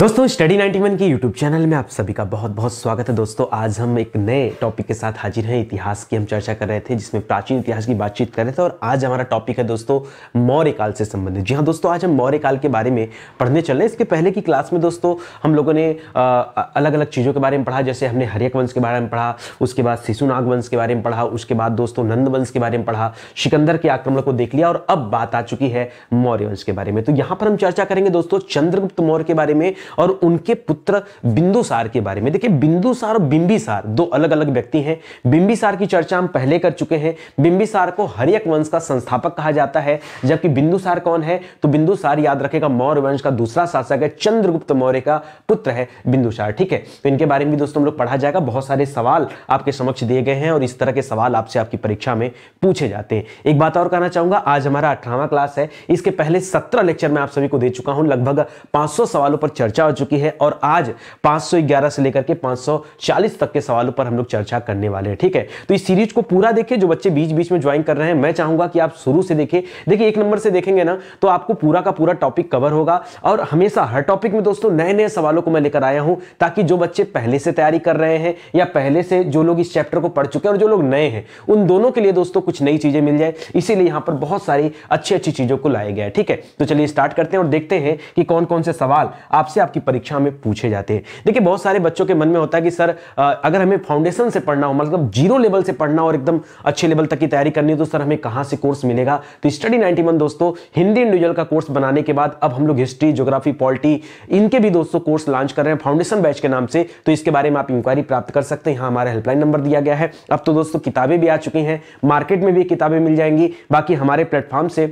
दोस्तों स्टडी 91 के YouTube channel में आप सभी का बहुत बहुत स्वागत है दोस्तों आज हम एक नए टॉपिक के साथ हाजिर हैं इतिहास की हम चर्चा कर रहे थे जिसमें प्राचीन इतिहास की बातचीत कर रहे थे और आज हमारा टॉपिक है दोस्तों मौर्य काल से संबंधित जी हाँ दोस्तों आज हम मौर्य काल के बारे में पढ़ने चल रहे हैं इसके पहले की क्लास में दोस्तों हम लोगों ने आ, अलग अलग चीज़ों के बारे में पढ़ा जैसे हमने हरियक वंश के बारे में पढ़ा उसके बाद शिशुनाग वंश के बारे में पढ़ा उसके बाद दोस्तों नंद वंश के बारे में पढ़ा सिकंदर के आक्रमण को देख लिया और अब बात आ चुकी है मौर्य वंश के बारे में तो यहाँ पर हम चर्चा करेंगे दोस्तों चंद्रगुप्त मौर्य के बारे में और उनके पुत्र बिंदुसार के बारे में देखिए बिंदुसार और बिंबिसार दो अलग अलग व्यक्ति हैं बिंबिसार की चर्चा हम पहले कर चुके हैं बिंबिसार को हरियक वंश का संस्थापक कहा जाता है जबकि बिंदुसार कौन है तो बिंदुसार याद रखेगा मौर्य वंश का दूसरा शासक है चंद्रगुप्त मौर्य का पुत्र है बिंदुसार ठीक है तो इनके बारे में भी दोस्तों हम लोग पढ़ा जाएगा बहुत सारे सवाल आपके समक्ष दिए गए हैं और इस तरह के सवाल आपसे आपकी परीक्षा में पूछे जाते हैं एक बात और कहना चाहूंगा आज हमारा अठारहवा क्लास है इसके पहले सत्रह लेक्चर में आप सभी को दे चुका हूं लगभग पांच सवालों पर चर्चा चर्चा हो चुकी है और आज 511 से लेकर के 540 तक के सवालों पर हम लोग चर्चा करने वाले हैं ठीक है तो इस सीरीज को पूरा देखिए जो बच्चे बीच बीच में ज्वाइन कर रहे हैं मैं चाहूंगा कि आप शुरू से देखें देखिए एक नंबर से देखेंगे ना तो आपको पूरा का पूरा टॉपिक कवर होगा और हमेशा हर टॉपिक में दोस्तों नए नए सवालों को मैं लेकर आया हूं ताकि जो बच्चे पहले से तैयारी कर रहे हैं या पहले से जो लोग इस चैप्टर को पढ़ चुके हैं और जो लोग नए हैं उन दोनों के लिए दोस्तों कुछ नई चीजें मिल जाए इसीलिए यहां पर बहुत सारी अच्छी अच्छी चीजों को लाया गया है ठीक है तो चलिए स्टार्ट करते हैं और देखते हैं कि कौन कौन से सवाल आप आपसे आपकी परीक्षा में पूछे जाते हैं देखिए बहुत सारे बच्चों के मन में होता है कि सर अगर हमें फाउंडेशन से पढ़ना हो मतलब जीरो लेवल से पढ़ना और एकदम अच्छे लेवल तक की तैयारी करनी हो तो सर हमें कहाँ से कोर्स मिलेगा तो स्टडी नाइनटी दोस्तों हिंदी इंडिविजुअल का कोर्स बनाने के बाद अब हम लोग हिस्ट्री ज्योग्राफी पॉलिटी इनके भी दोस्तों कोर्स लॉन्च कर रहे हैं फाउंडेशन बैच के नाम से तो इसके बारे में आप इंक्वायरी प्राप्त कर सकते हैं यहाँ हमारा हेल्पलाइन नंबर दिया गया है अब तो दोस्तों किताबें भी आ चुकी हैं मार्केट में भी किताबें मिल जाएंगी बाकी हमारे प्लेटफॉर्म से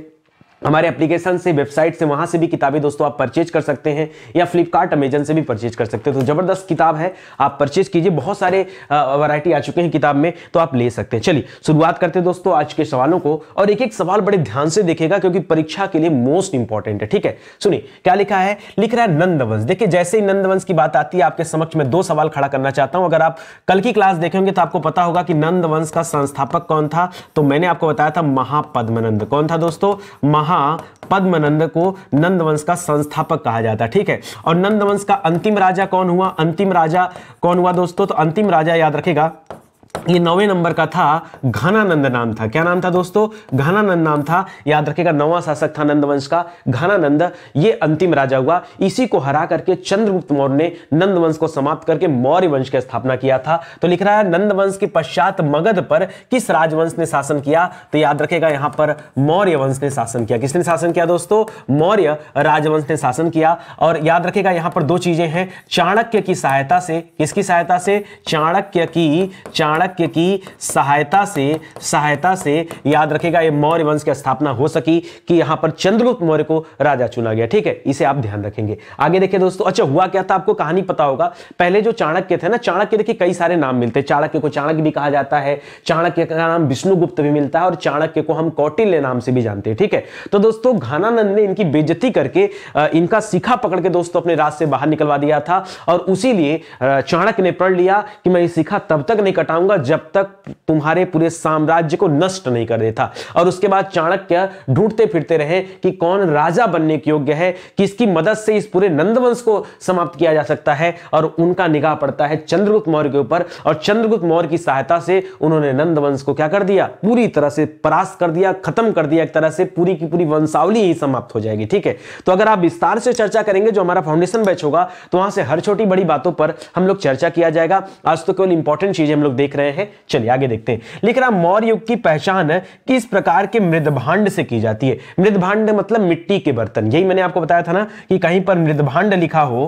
हमारे एप्लीकेशन से वेबसाइट से वहां से भी किताबें दोस्तों आप परचेज कर सकते हैं या फ्लिपकार्ट अमेजन से भी परचेज कर सकते हैं तो ज़बरदस्त किताब है आप परचेज कीजिए बहुत सारे वैरायटी आ चुके हैं किताब में तो आप ले सकते हैं चलिए शुरुआत करते हैं दोस्तों आज के सवालों को और एक एक सवाल बड़े ध्यान से देखेगा क्योंकि परीक्षा के लिए मोस्ट इंपॉर्टेंट है ठीक है सुनिए क्या लिखा है लिख रहा है नंदवंश देखिए जैसे ही नंदवंश की बात आती है आपके समक्ष में दो सवाल खड़ा करना चाहता हूं अगर आप कल की क्लास देखेंगे तो आपको पता होगा कि नंदवंश का संस्थापक कौन था तो मैंने आपको बताया था महापद्मनंद कौन था दोस्तों महा यहां पद्मनंद को नंदवंश का संस्थापक कहा जाता है ठीक है और नंदवंश का अंतिम राजा कौन हुआ अंतिम राजा कौन हुआ दोस्तों तो अंतिम राजा याद रखेगा ये नौवे नंबर का था घनानंद नाम था क्या नाम था दोस्तों घनानंद नाम था याद रखेगा नवा शासक था नंदवंश का घनानंद ये अंतिम राजा हुआ इसी को हरा करके चंद्रगुप्त मौर्य ने नंदवंश को समाप्त करके मौर्य वंश की स्थापना किया था तो लिख रहा है नंदवंश के पश्चात मगध पर किस राजवंश ने शासन किया तो याद रखेगा यहां पर मौर्य वंश ने शासन किया किसने शासन किया दोस्तों मौर्य राजवंश ने शासन किया और याद रखेगा यहां पर दो चीजें हैं चाणक्य की सहायता से किसकी सहायता से चाणक्य की चाणक्य चाणक्य की सहायता से सहायता से याद रखेगा ये मौर्य वंश की स्थापना हो सकी कि यहां पर चंद्रगुप्त मौर्य को राजा चुना गया ठीक है इसे आप ध्यान रखेंगे आगे देखिए दोस्तों अच्छा हुआ क्या था आपको कहानी पता होगा पहले जो चाणक्य थे ना चाणक्य देखिए कई सारे नाम मिलते हैं चाणक्य को चाणक्य भी कहा जाता है चाणक्य का नाम विष्णुगुप्त भी मिलता है और चाणक्य को हम कौटिल्य नाम से भी जानते हैं ठीक है तो दोस्तों घानानंद ने इनकी बेजती करके इनका सिखा पकड़ के दोस्तों अपने राज से बाहर निकलवा दिया था और उसी लिए चाणक्य ने पढ़ लिया कि मैं सिखा तब तक नहीं कटाऊंगा रहूंगा जब तक तुम्हारे पूरे साम्राज्य को नष्ट नहीं कर देता और उसके बाद चाणक्य ढूंढते फिरते रहे कि कौन राजा बनने के योग्य है किसकी मदद से इस पूरे नंदवंश को समाप्त किया जा सकता है और उनका निगाह पड़ता है चंद्रगुप्त मौर्य के ऊपर और चंद्रगुप्त मौर्य की सहायता से उन्होंने नंदवंश को क्या कर दिया पूरी तरह से परास कर दिया खत्म कर दिया एक तरह से पूरी की पूरी वंशावली ही समाप्त हो जाएगी ठीक है तो अगर आप विस्तार से चर्चा करेंगे जो हमारा फाउंडेशन बैच होगा तो वहां से हर छोटी बड़ी बातों पर हम लोग चर्चा किया जाएगा आज तो केवल इंपॉर्टेंट चीजें हम लोग देख रहे हैं रहे हैं चलिए आगे देखते हैं लिख रहा मौर्य युग की पहचान किस प्रकार के मृदभांड से की जाती है मृदभांड मतलब मिट्टी के बर्तन यही मैंने आपको बताया था ना कि कहीं पर मृदभांड लिखा हो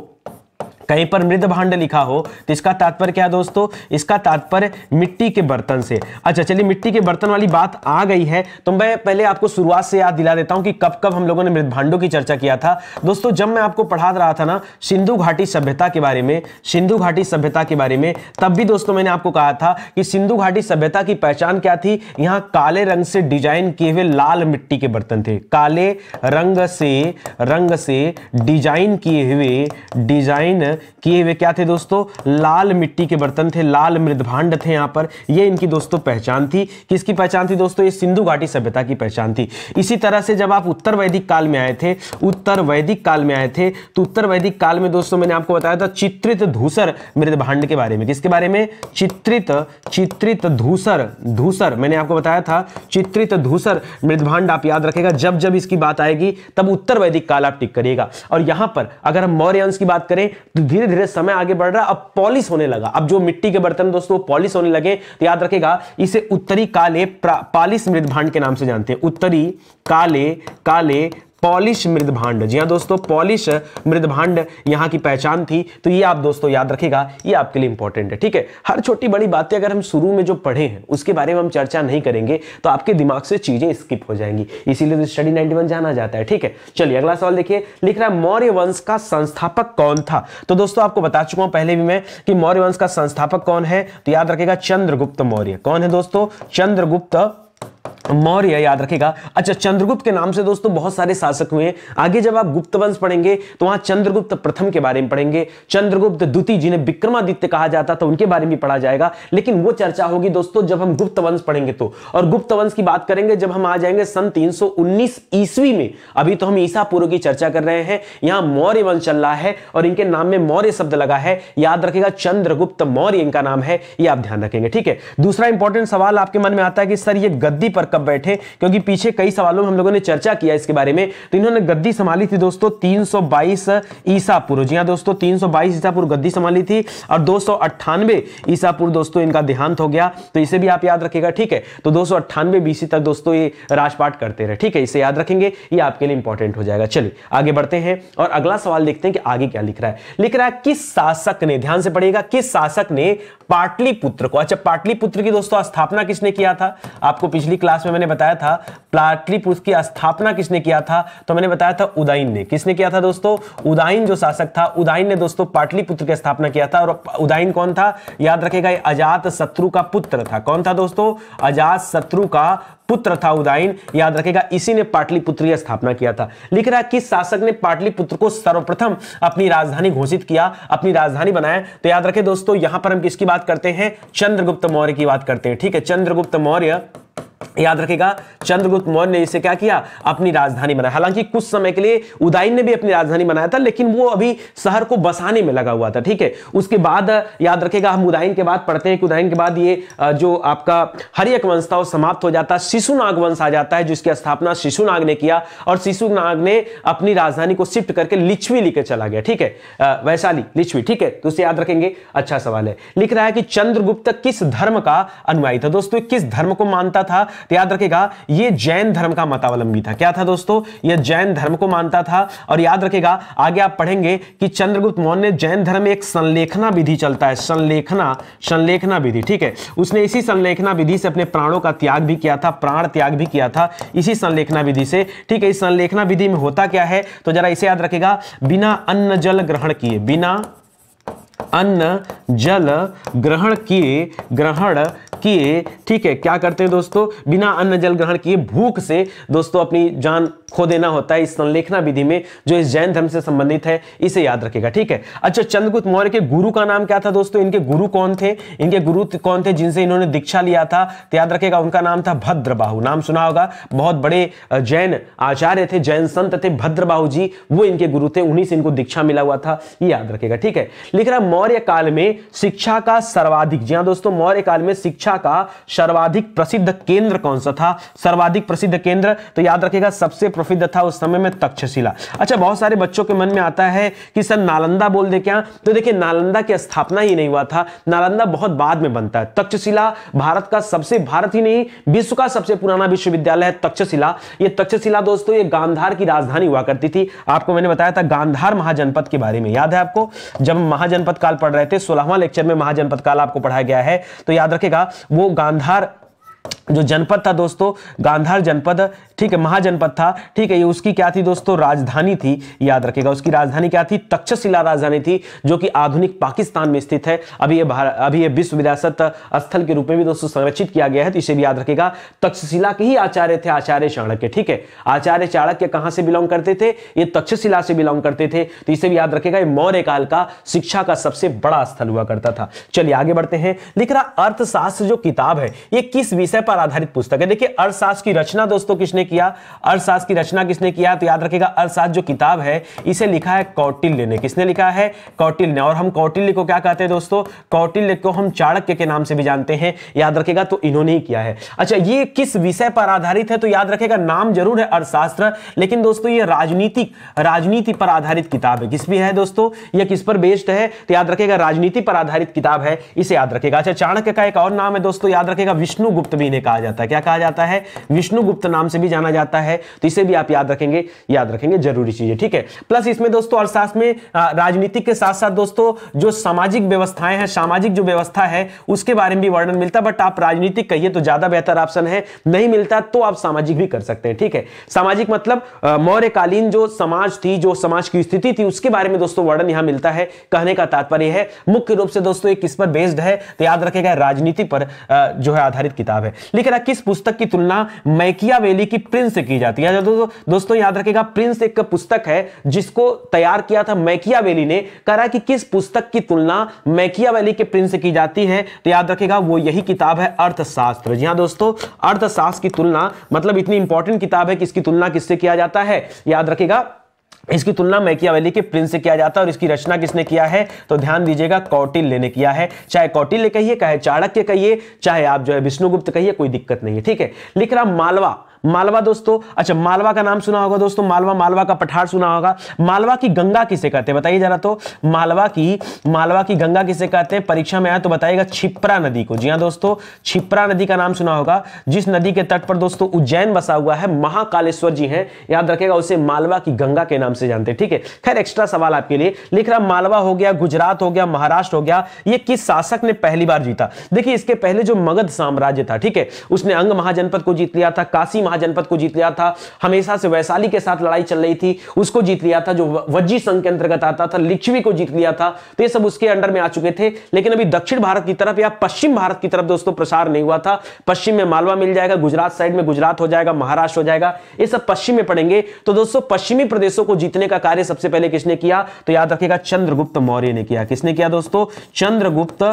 कहीं पर मृद भांड लिखा हो तो इसका तात्पर्य क्या है दोस्तों इसका तात्पर्य मिट्टी के बर्तन से अच्छा चलिए मिट्टी के बर्तन वाली बात आ गई है तो मैं पहले आपको शुरुआत से याद दिला देता हूं कि कब कब हम लोगों ने मृद भांडों की चर्चा किया था दोस्तों जब मैं आपको पढ़ा रहा था ना सिंधु घाटी सभ्यता के बारे में सिंधु घाटी सभ्यता के बारे में तब भी दोस्तों मैंने आपको कहा था कि सिंधु घाटी सभ्यता की पहचान क्या थी यहाँ काले रंग से डिजाइन किए हुए लाल मिट्टी के बर्तन थे काले रंग से रंग से डिजाइन किए हुए डिजाइन किए हुए क्या थे दोस्तों लाल मिट्टी के बर्तन थे लाल मृदभांड थे यहाँ पर ये इनकी दोस्तों पहचान थी किसकी पहचान थी दोस्तों ये सिंधु घाटी सभ्यता की पहचान थी इसी तरह से जब आप उत्तर वैदिक काल में आए थे उत्तर वैदिक काल में आए थे तो उत्तर वैदिक काल में दोस्तों मैंने आपको बताया था चित्रित धूसर मृदभांड के बारे में किसके बारे में चित्रित चित्रित धूसर धूसर मैंने आपको बताया था चित्रित धूसर मृदभांड आप याद रखेगा जब जब इसकी बात आएगी तब उत्तर वैदिक काल आप टिक करिएगा और यहां पर अगर हम मौर्य अंश की बात करें तो धीरे धीरे समय आगे बढ़ रहा है अब पॉलिश होने लगा अब जो मिट्टी के बर्तन दोस्तों पॉलिश होने लगे तो याद रखेगा इसे उत्तरी काले पालिस मृदभांड के नाम से जानते हैं उत्तरी काले काले पॉलिश मृदभांड जी हाँ दोस्तों पॉलिश मृदभांड यहाँ की पहचान थी तो ये आप दोस्तों याद रखेगा ये आपके लिए इंपॉर्टेंट है ठीक है हर छोटी बड़ी बातें अगर हम शुरू में जो पढ़े हैं उसके बारे में हम चर्चा नहीं करेंगे तो आपके दिमाग से चीजें स्किप हो जाएंगी इसीलिए तो स्टडी 91 जाना जाता है ठीक है चलिए अगला सवाल देखिए लिख रहा है मौर्य वंश का संस्थापक कौन था तो दोस्तों आपको बता चुका हूं पहले भी मैं कि मौर्य वंश का संस्थापक कौन है तो याद रखेगा चंद्रगुप्त मौर्य कौन है दोस्तों चंद्रगुप्त मौर्य याद रखेगा अच्छा चंद्रगुप्त के नाम से दोस्तों बहुत सारे शासक हुए आगे जब आप गुप्त वंश पढ़ेंगे तो वहां चंद्रगुप्त प्रथम के बारे में पढ़ेंगे चंद्रगुप्त द्वितीय जिन्हें विक्रमादित्य कहा जाता था उनके बारे में पढ़ा जाएगा लेकिन वो चर्चा होगी दोस्तों जब हम गुप्त वंश पढ़ेंगे तो और गुप्त वंश की बात करेंगे जब हम आ जाएंगे सन तीन ईस्वी में अभी तो हम ईसा पूर्व की चर्चा कर रहे हैं यहां मौर्य वंश चल रहा है और इनके नाम में मौर्य शब्द लगा है याद रखेगा चंद्रगुप्त मौर्य इनका नाम है ये आप ध्यान रखेंगे ठीक है दूसरा इंपॉर्टेंट सवाल आपके मन में आता है कि सर ये गद्दी पर कब बैठे क्योंकि पीछे कई सवालों में हम लोगों ने चर्चा किया इसके बारे में तो इन्होंने गद्दी संभाली थी दोस्तों तीन सौ 322 ईसापुर जी हाँ दोस्तों तीन सौ 322 ईसापुर गद्दी संभाली थी और दो सौ अट्ठानवे ईसापुर दोस्तों इनका देहांत हो गया तो इसे भी आप याद रखेगा ठीक है तो दो सौ अट्ठानवे बीसी तक दोस्तों ये राजपाट करते रहे ठीक है इसे याद रखेंगे ये आपके लिए इंपॉर्टेंट हो जाएगा चलिए आगे बढ़ते हैं और अगला सवाल देखते हैं कि आगे क्या लिख रहा है लिख रहा है किस शासक ने ध्यान से पढ़ेगा किस शासक ने पाटलिपुत्र को अच्छा पाटलिपुत्र की दोस्तों स्थापना किसने किया था आपको पिछली क्लास में मैंने बताया था प्लाटलीपुत्र की स्थापना किसने किया था तो मैंने बताया था उदाइन ने किसने किया था दोस्तों उदाइन जो शासक था उदाइन ने दोस्तों पाटलिपुत्र की स्थापना किया था और उदाइन कौन था याद रखेगा अजात शत्रु का पुत्र था कौन था दोस्तों अजात शत्रु का पुत्र था उदाइन याद रखेगा इसी ने पाटलिपुत्र की स्थापना किया था लिख रहा है किस शासक ने पाटलिपुत्र को सर्वप्रथम अपनी राजधानी घोषित किया अपनी राजधानी बनाया तो याद रखे दोस्तों यहां पर हम किसकी बात करते हैं चंद्रगुप्त मौर्य की बात करते हैं ठीक है चंद्रगुप्त मौर्य याद रखेगा चंद्रगुप्त मौर्य ने इसे क्या किया अपनी राजधानी बनाया हालांकि कुछ समय के लिए उदयन ने भी अपनी राजधानी बनाया था लेकिन वो अभी शहर को बसाने में लगा हुआ था ठीक है उसके बाद याद रखेगा हम उदयन के बाद पढ़ते हैं कि उदयन के बाद ये जो आपका हरियक वंश था वो समाप्त हो जाता है शिशुनाग वंश आ जाता है जिसकी स्थापना शिशुनाग ने किया और शिशुनाग ने अपनी राजधानी को शिफ्ट करके लिच्छवी लेकर चला गया ठीक है वैशाली लिच्छवी ठीक है तो उसे याद रखेंगे अच्छा सवाल है लिख रहा है कि चंद्रगुप्त किस धर्म का अनुयायी था दोस्तों किस धर्म को मानता था तो याद रखेगा ये जैन धर्म का मतावलंबी था क्या था दोस्तों ये जैन धर्म को मानता था और याद रखेगा आगे आप पढ़ेंगे कि चंद्रगुप्त मौर्य ने जैन धर्म में एक संलेखना विधि चलता है संलेखना संलेखना विधि ठीक है उसने इसी संलेखना विधि से अपने प्राणों का त्याग भी किया था प्राण त्याग भी किया था इसी संलेखना विधि से ठीक है इस संलेखना विधि में होता क्या है तो जरा इसे याद रखेगा बिना अन्न जल ग्रहण किए बिना अन्न जल ग्रहण किए ग्रहण किए ठीक है क्या करते हैं दोस्तों बिना अन्न जल ग्रहण किए भूख से दोस्तों अपनी जान खो देना होता है इस संलेखना विधि में जो इस जैन धर्म से संबंधित है इसे याद रखेगा ठीक है अच्छा चंद्रगुप्त मौर्य के गुरु का नाम क्या था दोस्तों इनके गुरु कौन थे इनके गुरु कौन थे जिनसे इन्होंने दीक्षा लिया था तो याद रखेगा उनका नाम था भद्रबाहु नाम सुना होगा बहुत बड़े जैन आचार्य थे जैन संत थे भद्रबाहु जी वो इनके गुरु थे उन्हीं से इनको दीक्षा मिला हुआ था ये याद रखेगा ठीक है लिख रहा मौर्य काल में शिक्षा का सर्वाधिक जी हाँ दोस्तों मौर्य काल में शिक्षा शिक्षा का सर्वाधिक प्रसिद्ध केंद्र कौन सा था सर्वाधिक प्रसिद्ध केंद्र तो याद रखेगा सबसे प्रसिद्ध था उस समय में तक्षशिला अच्छा बहुत सारे बच्चों के मन में आता है कि सर नालंदा बोल दे क्या तो देखिए नालंदा की स्थापना ही नहीं हुआ था नालंदा बहुत बाद में बनता है तक्षशिला भारत का सबसे भारत ही नहीं विश्व का सबसे पुराना विश्वविद्यालय है तक्षशिला ये तक्षशिला दोस्तों ये गांधार की राजधानी हुआ करती थी आपको मैंने बताया था गांधार महाजनपद के बारे में याद है आपको जब महाजनपद काल पढ़ रहे थे सोलहवा लेक्चर में महाजनपद काल आपको पढ़ाया गया है तो याद रखेगा वो गांधार जो जनपद था दोस्तों गांधार जनपद ठीक है महाजनपद था ठीक है ये उसकी क्या थी दोस्तों राजधानी थी याद रखेगा उसकी राजधानी क्या थी तक्षशिला राजधानी थी जो कि आधुनिक पाकिस्तान में स्थित है अभी ये अभी ये विश्व विरासत स्थल के रूप में भी दोस्तों संरक्षित किया गया है तो इसे भी याद रखेगा तक्षशिला के ही आचार्य थे आचार्य चाणक्य ठीक है आचार्य चाणक्य कहां से बिलोंग करते थे ये तक्षशिला से बिलोंग करते थे तो इसे भी याद रखेगा मौर्य काल का शिक्षा का सबसे बड़ा स्थल हुआ करता था चलिए आगे बढ़ते हैं लिख रहा अर्थशास्त्र जो किताब है ये किस विषय पर आधारित पुस्तक है देखिए अर्थशास्त्र की रचना दोस्तों किसने किया अर्थशास्त्र की रचना किसने किया तो याद रखेगा अर्थशास्त्र जो किताब है इसे लिखा है कौटिल्य ने किसने लिखा है कौटिल्य ने और हम कौटिल्य को क्या कहते हैं दोस्तों कौटिल्य को हम चाणक्य के नाम से भी जानते हैं याद रखेगा तो इन्होंने ही किया है अच्छा ये किस विषय पर आधारित है तो याद रखेगा नाम जरूर है अर्थशास्त्र लेकिन दोस्तों ये राजनीतिक राजनीति पर आधारित किताब है किस भी है दोस्तों ये किस पर बेस्ड है तो याद रखेगा राजनीति पर आधारित किताब है इसे याद रखेगा अच्छा चाणक्य का एक और नाम है दोस्तों याद रखेगा विष्णुगुप्त भी इन्हें कहा जाता है क्या कहा जाता है विष्णुगुप्त नाम से भी जाना जाता है तो इसे भी आप याद रखेंगे याद रखेंगे जरूरी चीजें ठीक है प्लस इसमें दोस्तों अर्थशास्त्र में राजनीतिक के साथ साथ दोस्तों जो सामाजिक व्यवस्थाएं हैं सामाजिक जो व्यवस्था है उसके बारे में भी वर्णन मिलता है बट आप राजनीतिक कहिए तो ज्यादा बेहतर ऑप्शन है नहीं मिलता तो आप सामाजिक भी कर सकते हैं ठीक है सामाजिक मतलब मौर्यकालीन जो समाज थी जो समाज की स्थिति थी उसके बारे में दोस्तों वर्णन यहां मिलता है कहने का तात्पर्य है मुख्य रूप से दोस्तों किस पर बेस्ड है तो याद रखेगा राजनीति पर जो है आधारित किताब है लेकिन किस पुस्तक की तुलना मैकिया की प्रिंस से की जाती है अच्छा, दोस्तों दोस्तों याद रखेगा प्रिंस एक पुस्तक है जिसको तैयार किया था मैकियावेली ने करा कि किस पुस्तक की तुलना मैकियावेली के प्रिंस से की जाती है तो याद रखेगा वो यही किताब है अर्थशास्त्र जी हाँ दोस्तों अर्थशास्त्र की तुलना मतलब इतनी इंपॉर्टेंट किताब है कि इसकी तुलना किससे किया जाता है याद रखेगा इसकी तुलना मैकियावेली के प्रिंस से किया जाता है और इसकी रचना किसने किया है तो ध्यान दीजिएगा कौटिल्य ने किया है चाहे कौटिल्य कहिए चाहे चाणक्य कहिए चाहे आप जो है विष्णुगुप्त कहिए कोई दिक्कत नहीं है ठीक है लिख रहा मालवा मालवा दोस्तों अच्छा मालवा का नाम सुना होगा दोस्तों मालवा मालवा का पठार सुना होगा मालवा की गंगा किसे कहते हैं बताइए जरा तो मालवा की मालवा की गंगा किसे कहते हैं परीक्षा में आया तो बताइएगा छिप्रा नदी को जी हाँ दोस्तों छिप्रा नदी का नाम सुना होगा जिस नदी के तट पर दोस्तों उज्जैन बसा हुआ है महाकालेश्वर जी है याद रखेगा उसे मालवा की गंगा के नाम से जानते हैं ठीक है खैर एक्स्ट्रा सवाल आपके लिए लिख रहा मालवा हो गया गुजरात हो गया महाराष्ट्र हो गया ये किस शासक ने पहली बार जीता देखिए इसके पहले जो मगध साम्राज्य था ठीक है उसने अंग महाजनपद को जीत लिया था काशी महाजनपद को जीत लिया था हमेशा से वैशाली के साथ लड़ाई चल रही थी उसको जीत लिया था जो वज्जी संघ के अंतर्गत आता था लिच्छवी को जीत लिया था तो ये सब उसके अंडर में आ चुके थे लेकिन अभी दक्षिण भारत की तरफ या पश्चिम भारत की तरफ दोस्तों प्रसार नहीं हुआ था पश्चिम में मालवा मिल जाएगा गुजरात साइड में गुजरात हो जाएगा महाराष्ट्र हो जाएगा ये सब पश्चिम में पड़ेंगे तो दोस्तों पश्चिमी प्रदेशों को जीतने का कार्य सबसे पहले किसने किया तो याद रखेगा चंद्रगुप्त मौर्य ने किया किसने किया दोस्तों चंद्रगुप्त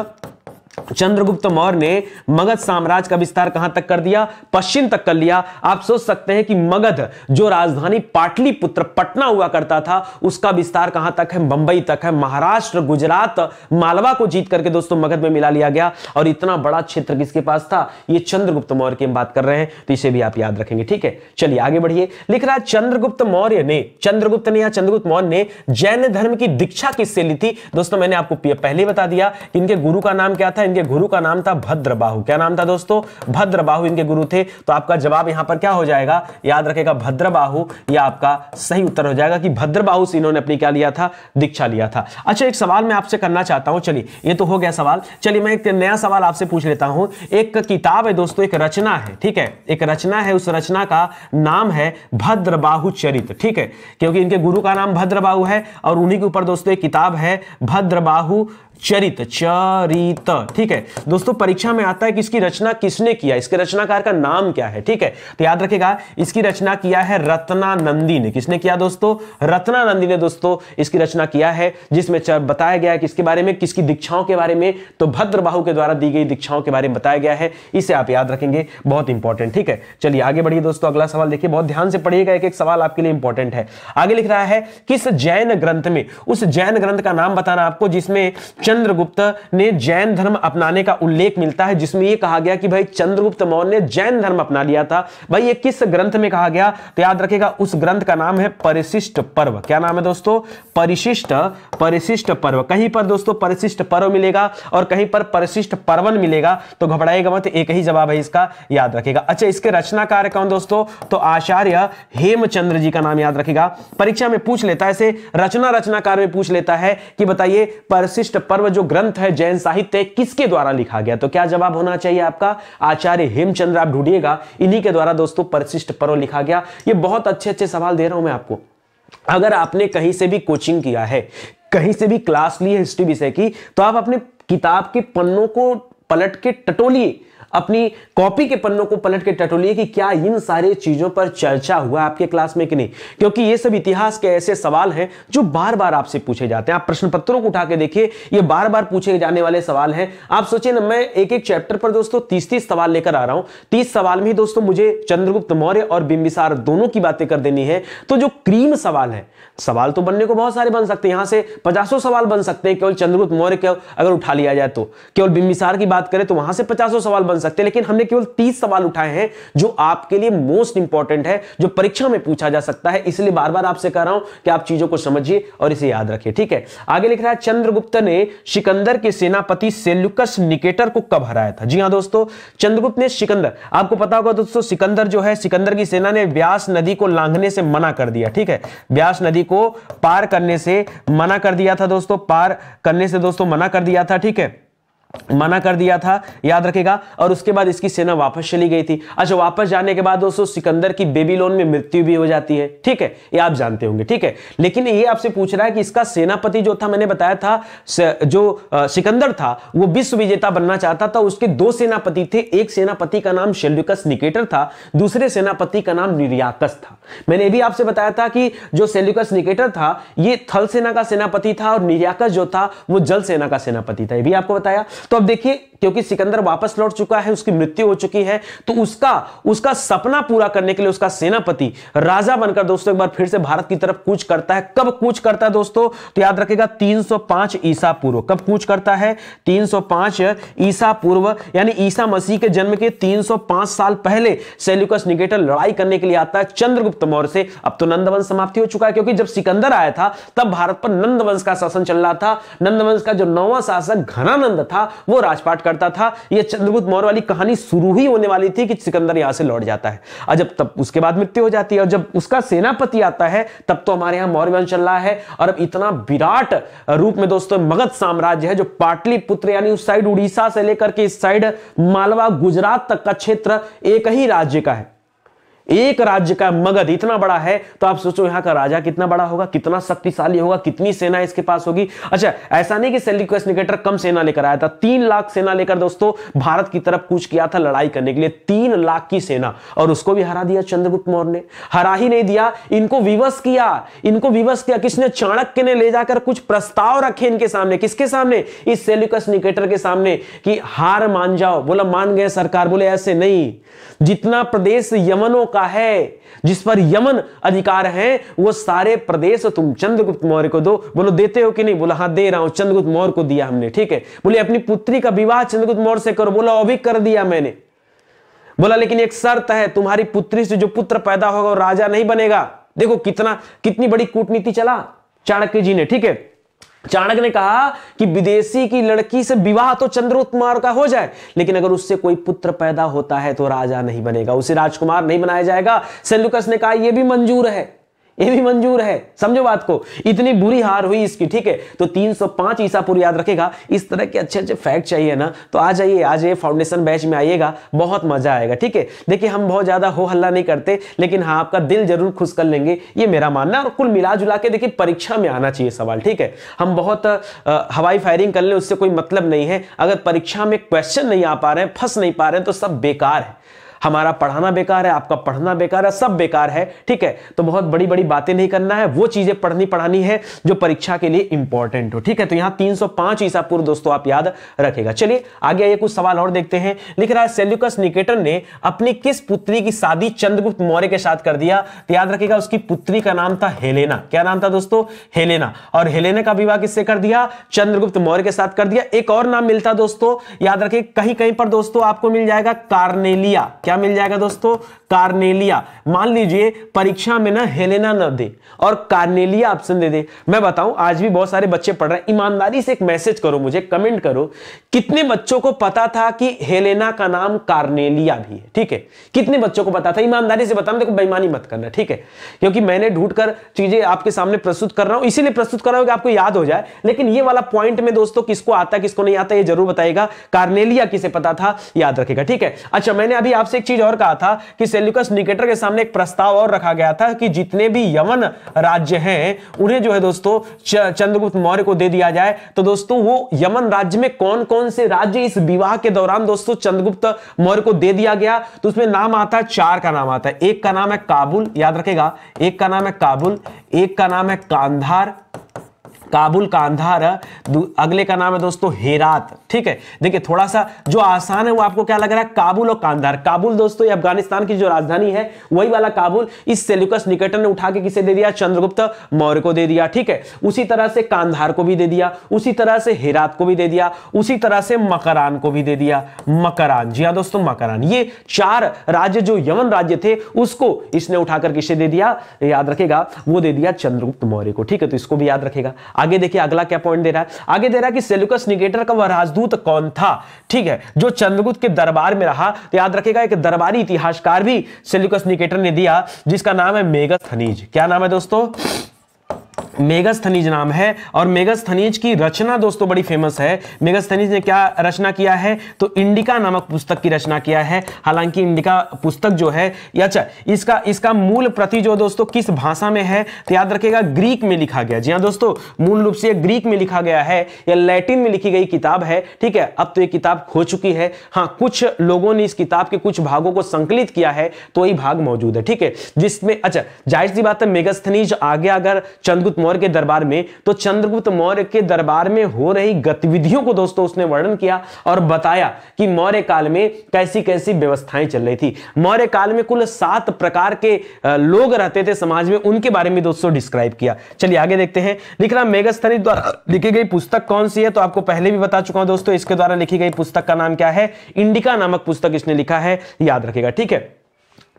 चंद्रगुप्त मौर्य ने मगध साम्राज्य का विस्तार कहां तक कर दिया पश्चिम तक कर लिया आप सोच सकते हैं कि मगध जो राजधानी पाटलिपुत्र पटना हुआ करता था उसका विस्तार कहां तक है बंबई तक है महाराष्ट्र गुजरात मालवा को जीत करके दोस्तों मगध में मिला लिया गया और इतना बड़ा क्षेत्र किसके पास था ये चंद्रगुप्त मौर्य की हम बात कर रहे हैं तो इसे भी आप याद रखेंगे ठीक है चलिए आगे बढ़िए लिख रहा है चंद्रगुप्त मौर्य ने चंद्रगुप्त ने या चंद्रगुप्त मौर्य ने जैन धर्म की दीक्षा किससे ली थी दोस्तों मैंने आपको पहले बता दिया इनके गुरु का नाम क्या था इनके गुरु का नाम था भद्रबाहु क्या नाम था दोस्तों भद्रबाहु इनके गुरु थे तो आपका जवाब यहां पर क्या हो जाएगा याद रखेगा भद्रबाहु यह आपका सही उत्तर हो जाएगा कि भद्रबाहु से इन्होंने अपनी क्या लिया था दीक्षा लिया था अच्छा एक सवाल मैं आपसे करना चाहता हूं चलिए ये तो हो गया सवाल चलिए मैं एक नया सवाल आपसे पूछ लेता हूं एक किताब है दोस्तों एक रचना है ठीक है एक रचना है उस रचना का नाम है भद्रबाहु चरित ठीक है क्योंकि इनके गुरु का नाम भद्रबाहु है और उन्हीं के ऊपर दोस्तों एक किताब है भद्रबाहु चरित चरित ठीक है दोस्तों परीक्षा में आता है कि इसकी रचना किसने किया इसके रचनाकार का नाम क्या है ठीक है तो याद रखेगा इसकी रचना किया है रत्नानंदी ने किसने किया दोस्तों रत्नानंदी ने दोस्तों इसकी रचना किया है जिसमें बताया गया है कि इसके बारे में किसकी दीक्षाओं के बारे में तो बाहू के द्वारा दी गई दीक्षाओं के बारे में बताया गया है इसे आप याद रखेंगे बहुत इंपॉर्टेंट ठीक है चलिए आगे बढ़िए दोस्तों अगला सवाल देखिए बहुत ध्यान से पढ़िएगा एक एक सवाल आपके लिए इंपॉर्टेंट है आगे लिख रहा है किस जैन ग्रंथ में उस जैन ग्रंथ का नाम बताना आपको जिसमें चंद्रगुप्त ने जैन धर्म अपनाने का उल्लेख मिलता है जिसमें यह कहा गया कि भाई चंद्रगुप्त मौर्य ने जैन धर्म अपना लिया था भाई ये किस ग्रंथ में कहा गया तो याद रखेगा उस ग्रंथ का नाम है परिशिष्ट पर्व क्या नाम है दोस्तों परिशिष्ट परिशिष्ट पर्व कहीं पर दोस्तों परिशिष्ट पर्व मिलेगा और कहीं पर परिशिष्ट पर्वन मिलेगा तो घबराएगा मत एक ही जवाब है इसका याद रखेगा अच्छा इसके रचनाकार कौन दोस्तों तो आचार्य हेमचंद्र जी का नाम याद रखेगा परीक्षा में पूछ लेता है रचना रचनाकार में पूछ लेता है कि बताइए परिशिष्ट पर्व पर्व जो ग्रंथ है जैन साहित्य किसके द्वारा लिखा गया तो क्या जवाब होना चाहिए आपका आचार्य हेमचंद्र आप ढूंढिएगा इन्हीं के द्वारा दोस्तों परिशिष्ट पर्व लिखा गया ये बहुत अच्छे अच्छे सवाल दे रहा हूं मैं आपको अगर आपने कहीं से भी कोचिंग किया है कहीं से भी क्लास ली है हिस्ट्री विषय की तो आप अपने किताब के पन्नों को पलट के टटोलिए अपनी कॉपी के पन्नों को पलट के टटोलिए कि क्या इन सारे चीजों पर चर्चा हुआ आपके क्लास में कि नहीं क्योंकि ये सब इतिहास के ऐसे सवाल हैं जो बार बार आपसे पूछे जाते हैं आप प्रश्न पत्रों को उठा के देखिए ये बार बार पूछे जाने वाले सवाल हैं आप सोचिए ना मैं एक एक चैप्टर पर दोस्तों तीस तीस सवाल लेकर आ रहा हूं तीस सवाल में दोस्तों मुझे चंद्रगुप्त मौर्य और बिंबिसार दोनों की बातें कर देनी है तो जो क्रीम सवाल है सवाल तो बनने को बहुत सारे बन सकते हैं यहां से पचासों सवाल बन सकते हैं केवल चंद्रगुप्त मौर्य अगर उठा लिया जाए तो केवल बिंबिसार की बात करें तो वहां से पचासों सवाल बन सकते हैं लेकिन हमने केवल तीस सवाल उठाए हैं जो आपके लिए मोस्ट इंपॉर्टेंट है जो परीक्षा में पूछा जा सकता है इसलिए बार बार आपसे कह रहा हूं कि आप चीजों को समझिए और इसे याद रखिए ठीक है आगे लिख रहा है चंद्रगुप्त ने सिकंदर के सेनापति सेल्युकस निकेटर को कब हराया था जी हाँ दोस्तों चंद्रगुप्त ने सिकंदर आपको पता होगा दोस्तों सिकंदर जो है सिकंदर की सेना ने व्यास नदी को लांघने से मना कर दिया ठीक है व्यास नदी को पार करने से मना कर दिया था दोस्तों पार करने से दोस्तों मना कर दिया था ठीक है मना कर दिया था याद रखेगा और उसके बाद इसकी सेना वापस चली गई थी अच्छा वापस जाने के बाद दोस्तों सिकंदर की बेबीलोन में मृत्यु भी हो जाती है ठीक है ये आप जानते होंगे ठीक है लेकिन ये आपसे पूछ रहा है कि इसका सेनापति जो था मैंने बताया था जो सिकंदर था वो विश्व विजेता बनना चाहता था उसके दो सेनापति थे एक सेनापति का नाम शेल्युकस निकेटर था दूसरे सेनापति का नाम निर्याकस था मैंने भी आपसे बताया था कि जो सेल्युकस निकेटर था ये थल सेना का सेनापति था और निर्याकस जो था वो जल सेना का सेनापति था ये भी आपको बताया तो अब देखिए क्योंकि सिकंदर वापस लौट चुका है उसकी मृत्यु हो चुकी है तो उसका उसका सपना पूरा करने के लिए उसका सेनापति राजा बनकर दोस्तों एक बार फिर से भारत की तरफ कूच करता है कब कूच करता है दोस्तों तो याद रखेगा तीन ईसा पूर्व कब कूच करता है तीन ईसा पूर्व यानी ईसा मसीह के जन्म के तीन साल पहले सेल्युकस निगेटर लड़ाई करने के लिए आता है चंद्रगुप्त मौर्य से अब तो नंदवंश समाप्ति हो चुका है क्योंकि जब सिकंदर आया था तब भारत पर नंदवंश का शासन चल रहा था नंदवंश का जो नौवा शासक घनानंद था वो राजपाट करता था यह चंद्रगुप्त मौर्य वाली कहानी शुरू ही होने वाली थी कि सिकंदर यहां से लौट जाता है और जब तब उसके बाद मृत्यु हो जाती है और जब उसका सेनापति आता है तब तो हमारे यहां मौर्य वंश चल रहा है और अब इतना विराट रूप में दोस्तों मगध साम्राज्य है जो पाटलिपुत्र यानी उस साइड उड़ीसा से लेकर के इस साइड मालवा गुजरात तक का क्षेत्र एक ही राज्य का है एक राज्य का मगध इतना बड़ा है तो आप सोचो यहां का राजा कितना बड़ा होगा कितना शक्तिशाली होगा कितनी सेना इसके पास होगी अच्छा ऐसा नहीं कि सेलिक्वेस निकेटर कम सेना लेकर आया था तीन लाख सेना लेकर दोस्तों भारत की तरफ कूच किया था लड़ाई करने के लिए तीन लाख की सेना और उसको भी हरा दिया चंद्रगुप्त मौर्य ने हरा ही नहीं दिया इनको विवश किया इनको विवश किया किसने चाणक्य ने ले जाकर कुछ प्रस्ताव रखे इनके सामने किसके सामने इस सेलिकस निकेटर के सामने कि हार मान जाओ बोला मान गए सरकार बोले ऐसे नहीं जितना प्रदेश यमनों का है जिस पर यमन अधिकार है वो सारे प्रदेश तुम चंद्रगुप्त मौर्य को दो बोलो देते हो कि नहीं बोला हाँ दे रहा हूं चंद्रगुप्त मौर्य को दिया हमने ठीक है बोले अपनी पुत्री का विवाह चंद्रगुप्त मौर्य से करो बोला अभी कर दिया मैंने बोला लेकिन एक शर्त है तुम्हारी पुत्री से जो पुत्र पैदा होगा वो राजा नहीं बनेगा देखो कितना कितनी बड़ी कूटनीति चला चाणक्य जी ने ठीक है चाणक ने कहा कि विदेशी की लड़की से विवाह तो चंद्रोत्मार का हो जाए लेकिन अगर उससे कोई पुत्र पैदा होता है तो राजा नहीं बनेगा उसे राजकुमार नहीं बनाया जाएगा सेल्युकस ने कहा यह भी मंजूर है ये भी मंजूर है समझो बात को इतनी बुरी हार हुई इसकी ठीक है तो 305 ईसा पूर्व याद रखेगा इस तरह के अच्छे अच्छे फैक्ट चाहिए ना तो आ जाइए आ जाइए फाउंडेशन बैच में आइएगा बहुत मजा आएगा ठीक है देखिए हम बहुत ज्यादा हो हल्ला नहीं करते लेकिन हाँ आपका दिल जरूर खुश कर लेंगे ये मेरा मानना और कुल मिला जुला के देखिए परीक्षा में आना चाहिए सवाल ठीक है हम बहुत हवाई फायरिंग कर ले उससे कोई मतलब नहीं है अगर परीक्षा में क्वेश्चन नहीं आ पा रहे हैं फंस नहीं पा रहे हैं तो सब बेकार है हमारा पढ़ाना बेकार है आपका पढ़ना बेकार है सब बेकार है ठीक है तो बहुत बड़ी बड़ी बातें नहीं करना है वो चीजें पढ़नी पढ़ानी है जो परीक्षा के लिए इंपॉर्टेंट हो ठीक है तो यहां तीन सौ पांच ईसा पूर्व दोस्तों आप याद रखेगा चलिए आगे आइए कुछ सवाल और देखते हैं लिख रहा है सेल्यूकस निकेटन ने अपनी किस पुत्री की शादी चंद्रगुप्त मौर्य के साथ कर दिया तो याद रखेगा उसकी पुत्री का नाम था हेलेना क्या नाम था दोस्तों हेलेना और हेलेना का विवाह किससे कर दिया चंद्रगुप्त मौर्य के साथ कर दिया एक और नाम मिलता दोस्तों याद रखिए कहीं कहीं पर दोस्तों आपको मिल जाएगा कार्नेलिया क्या क्या मिल जाएगा दोस्तों कार्नेलिया मान लीजिए परीक्षा में ना हेलेना न दे और कार्नेलिया ऑप्शन दे दे मैं बताऊं आज भी बहुत सारे बच्चे पढ़ रहे हैं ईमानदारी से एक मैसेज करो मुझे कमेंट करो कितने बच्चों को पता था कि हेलेना का नाम कार्नेलिया भी है ठीक है कितने बच्चों को पता था ईमानदारी से बताना देखो बेईमानी मत करना ठीक है क्योंकि मैंने ढूंढ कर चीजें आपके सामने प्रस्तुत कर रहा हूं इसीलिए प्रस्तुत कर रहा हूं कि आपको याद हो जाए लेकिन ये वाला पॉइंट में दोस्तों किसको आता किसको नहीं आता ये जरूर बताएगा कार्नेलिया किसे पता था याद रखेगा ठीक है अच्छा मैंने अभी आपसे चीज और कहा था कि सेल्युकस निकेटर के सामने एक प्रस्ताव और रखा गया था कि जितने भी यमन राज्य हैं उन्हें जो है दोस्तों चंद्रगुप्त मौर्य को दे दिया जाए तो दोस्तों वो यमन राज्य में कौन कौन से राज्य इस विवाह के दौरान दोस्तों चंद्रगुप्त मौर्य को दे दिया गया तो उसमें नाम आता है चार का नाम आता है एक का नाम है काबुल याद रखेगा एक का नाम है काबुल एक का नाम है कांधार काबुल कांधार अगले का नाम है दोस्तों हेरात ठीक है देखिए थोड़ा सा जो आसान है वो आपको क्या लग रहा है काबुल और कांधार काबुल दोस्तों अफगानिस्तान की जो राजधानी है वही वाला काबुल इस सेल्युकस निकटन ने उठा के किसे दे दिया चंद्रगुप्त मौर्य को दे दिया ठीक है उसी तरह से कांधार को भी दे दिया उसी तरह से हेरात को भी दे दिया उसी तरह से मकरान को भी दे दिया मकरान जी हाँ दोस्तों मकरान ये चार राज्य जो यमन राज्य थे उसको इसने उठाकर किसे दे दिया याद रखेगा वो दे दिया चंद्रगुप्त मौर्य को ठीक है तो इसको भी याद रखेगा आगे देखिए अगला क्या पॉइंट दे रहा है आगे दे रहा है कि सेलुकस निगेटर का वह राजदूत कौन था ठीक है जो चंद्रगुप्त के दरबार में रहा तो याद रखेगा एक दरबारी इतिहासकार भी सेलुकस निकेटर ने दिया जिसका नाम है मेगा खनिज क्या नाम है दोस्तों मेगास्थनीज नाम है और मेगास्थनीज की रचना दोस्तों बड़ी फेमस है मेगास्थनीज ने क्या रचना किया है तो इंडिका नामक पुस्तक की रचना किया है हालांकि इंडिका पुस्तक जो है अच्छा इसका इसका मूल प्रति जो दोस्तों किस भाषा में है तो याद रखेगा ग्रीक में लिखा गया जी हाँ दोस्तों मूल रूप से ग्रीक में लिखा गया है या लैटिन में लिखी गई किताब है ठीक है अब तो ये किताब खो चुकी है हाँ कुछ लोगों ने इस किताब के कुछ भागों को संकलित किया है तो ये भाग मौजूद है ठीक है जिसमें अच्छा जाहिर सी बात है मेगस्थनीज आगे अगर चंद्रगुप्त मौर्य के दरबार में तो चंद्रगुप्त मौर्य के दरबार में हो रही गतिविधियों को दोस्तों उसने वर्णन किया और बताया कि मौर्य काल में कैसी कैसी व्यवस्थाएं चल रही थी मौर्य काल में कुल सात प्रकार के लोग रहते थे समाज में उनके बारे में दोस्तों डिस्क्राइब किया चलिए आगे देखते हैं लिख रहा मेघस्थली द्वारा लिखी गई पुस्तक कौन सी है तो आपको पहले भी बता चुका हूं दोस्तों इसके द्वारा लिखी गई पुस्तक का नाम क्या है इंडिका नामक पुस्तक इसने लिखा है याद रखेगा ठीक है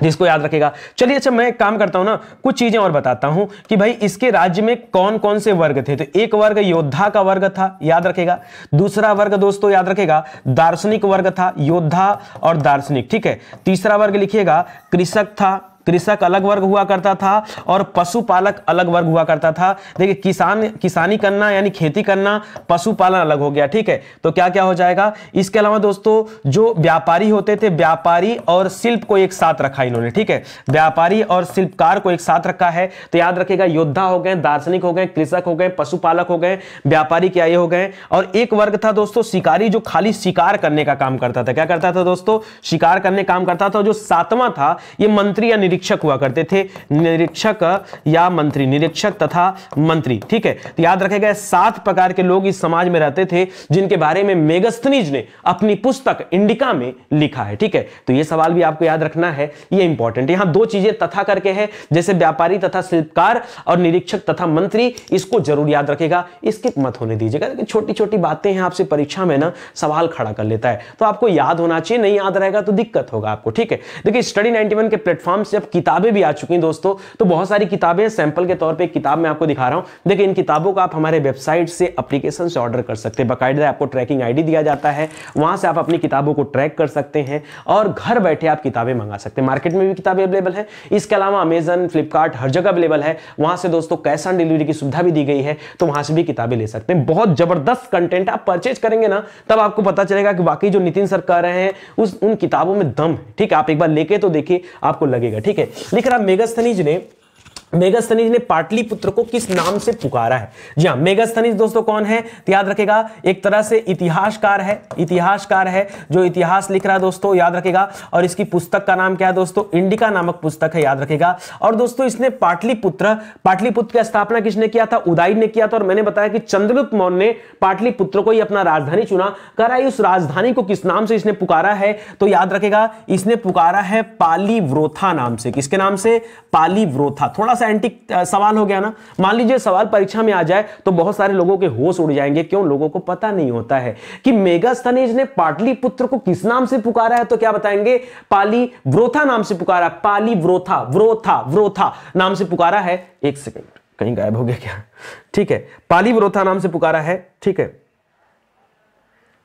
जिसको याद रखेगा चलिए अच्छा मैं काम करता हूं ना कुछ चीजें और बताता हूं कि भाई इसके राज्य में कौन कौन से वर्ग थे तो एक वर्ग योद्धा का वर्ग था याद रखेगा दूसरा वर्ग दोस्तों याद रखेगा दार्शनिक वर्ग था योद्धा और दार्शनिक ठीक है तीसरा वर्ग लिखिएगा कृषक था कृषक अलग वर्ग हुआ करता था और पशुपालक अलग वर्ग हुआ करता था देखिए किसान किसानी करना यानी खेती करना पशुपालन अलग हो गया ठीक है तो क्या क्या हो जाएगा इसके अलावा दोस्तों जो व्यापारी होते थे व्यापारी और शिल्प को एक साथ रखा इन्होंने ठीक है व्यापारी और शिल्पकार को एक साथ रखा है तो याद रखेगा योद्धा हो गए दार्शनिक हो गए कृषक हो गए पशुपालक हो गए व्यापारी क्या ये हो गए और एक वर्ग था दोस्तों शिकारी जो खाली शिकार करने का काम करता था क्या करता था दोस्तों शिकार करने काम करता था जो सातवां था ये मंत्री या निरीक्षक हुआ करते थे निरीक्षक या मंत्री निरीक्षक तथा मंत्री ठीक है तो याद रखेगा सात प्रकार के लोग इस समाज में रहते थे जिनके बारे में मेगस्थनीज ने अपनी पुस्तक इंडिका में लिखा है ठीक है तो ये सवाल भी आपको याद रखना है ये इंपॉर्टेंट यहां दो चीजें तथा करके है जैसे व्यापारी तथा शिल्पकार और निरीक्षक तथा मंत्री इसको जरूर याद रखेगा स्किप मत होने दीजिएगा छोटी छोटी बातें हैं आपसे परीक्षा में ना सवाल खड़ा कर लेता है तो आपको याद होना चाहिए नहीं याद रहेगा तो दिक्कत होगा आपको ठीक है देखिए स्टडी 91 के प्लेटफॉर्म से अब किताबें भी आ चुकी हैं दोस्तों तो बहुत सारी किताबें सैंपल के तौर पर किताब मैं आपको दिखा रहा हूं देखिए इन किताबों को आप हमारे वेबसाइट से अप्लीकेशन से ऑर्डर कर सकते हैं बाकायदा आपको ट्रैकिंग आईडी दिया जाता है वहां से आप अपनी किताबों को ट्रैक कर सकते हैं और घर बैठे आप किताबें मंगा सकते हैं मार्केट में भी किताबें अवेलेबल है इसके अलावा अमेजन फ्लिपकार्ट हर जगह अवेलेबल है वहां से दोस्तों कैश ऑन डिलीवरी की सुविधा भी दी गई है तो वहां से भी किताबें ले सकते हैं बहुत जबरदस्त कंटेंट आप परचेज करेंगे ना तब आपको पता चलेगा कि बाकी जो नितिन सर कह रहे हैं उस उन किताबों में दम ठीक है आप एक बार लेके तो देखिए आपको लगेगा ठीक ठीक है लेकिन अब मेगस्थनीज ने मेगास्थनीज ने पाटलिपुत्र को किस नाम से पुकारा है जी हाँ मेगास्थनीज दोस्तों कौन है तो याद रखेगा एक तरह से इतिहासकार है इतिहासकार है जो इतिहास लिख रहा है दोस्तों याद रखेगा और इसकी पुस्तक का नाम क्या है दोस्तों इंडिका नामक पुस्तक है याद रखेगा और दोस्तों इसने पाटलिपुत्र पाटलिपुत्र की स्थापना किसने किया था उदाई ने किया था और मैंने बताया कि चंद्रगुप्त मौन ने पाटलिपुत्र को ही अपना राजधानी चुना कर उस राजधानी को किस नाम से इसने पुकारा है तो याद रखेगा इसने पुकारा है पाली नाम से किसके नाम से पाली थोड़ा थोड़ा सा एंटिक सवाल हो गया ना मान लीजिए सवाल परीक्षा में आ जाए तो बहुत सारे लोगों के होश उड़ जाएंगे क्यों लोगों को पता नहीं होता है कि मेगास्तनेज ने पाटलिपुत्र को किस नाम से पुकारा है तो क्या बताएंगे पाली व्रोथा नाम से पुकारा पाली व्रोथा व्रोथा व्रोथा नाम से पुकारा है एक सेकेंड कहीं गायब हो गया क्या ठीक है पाली व्रोथा नाम से पुकारा है ठीक है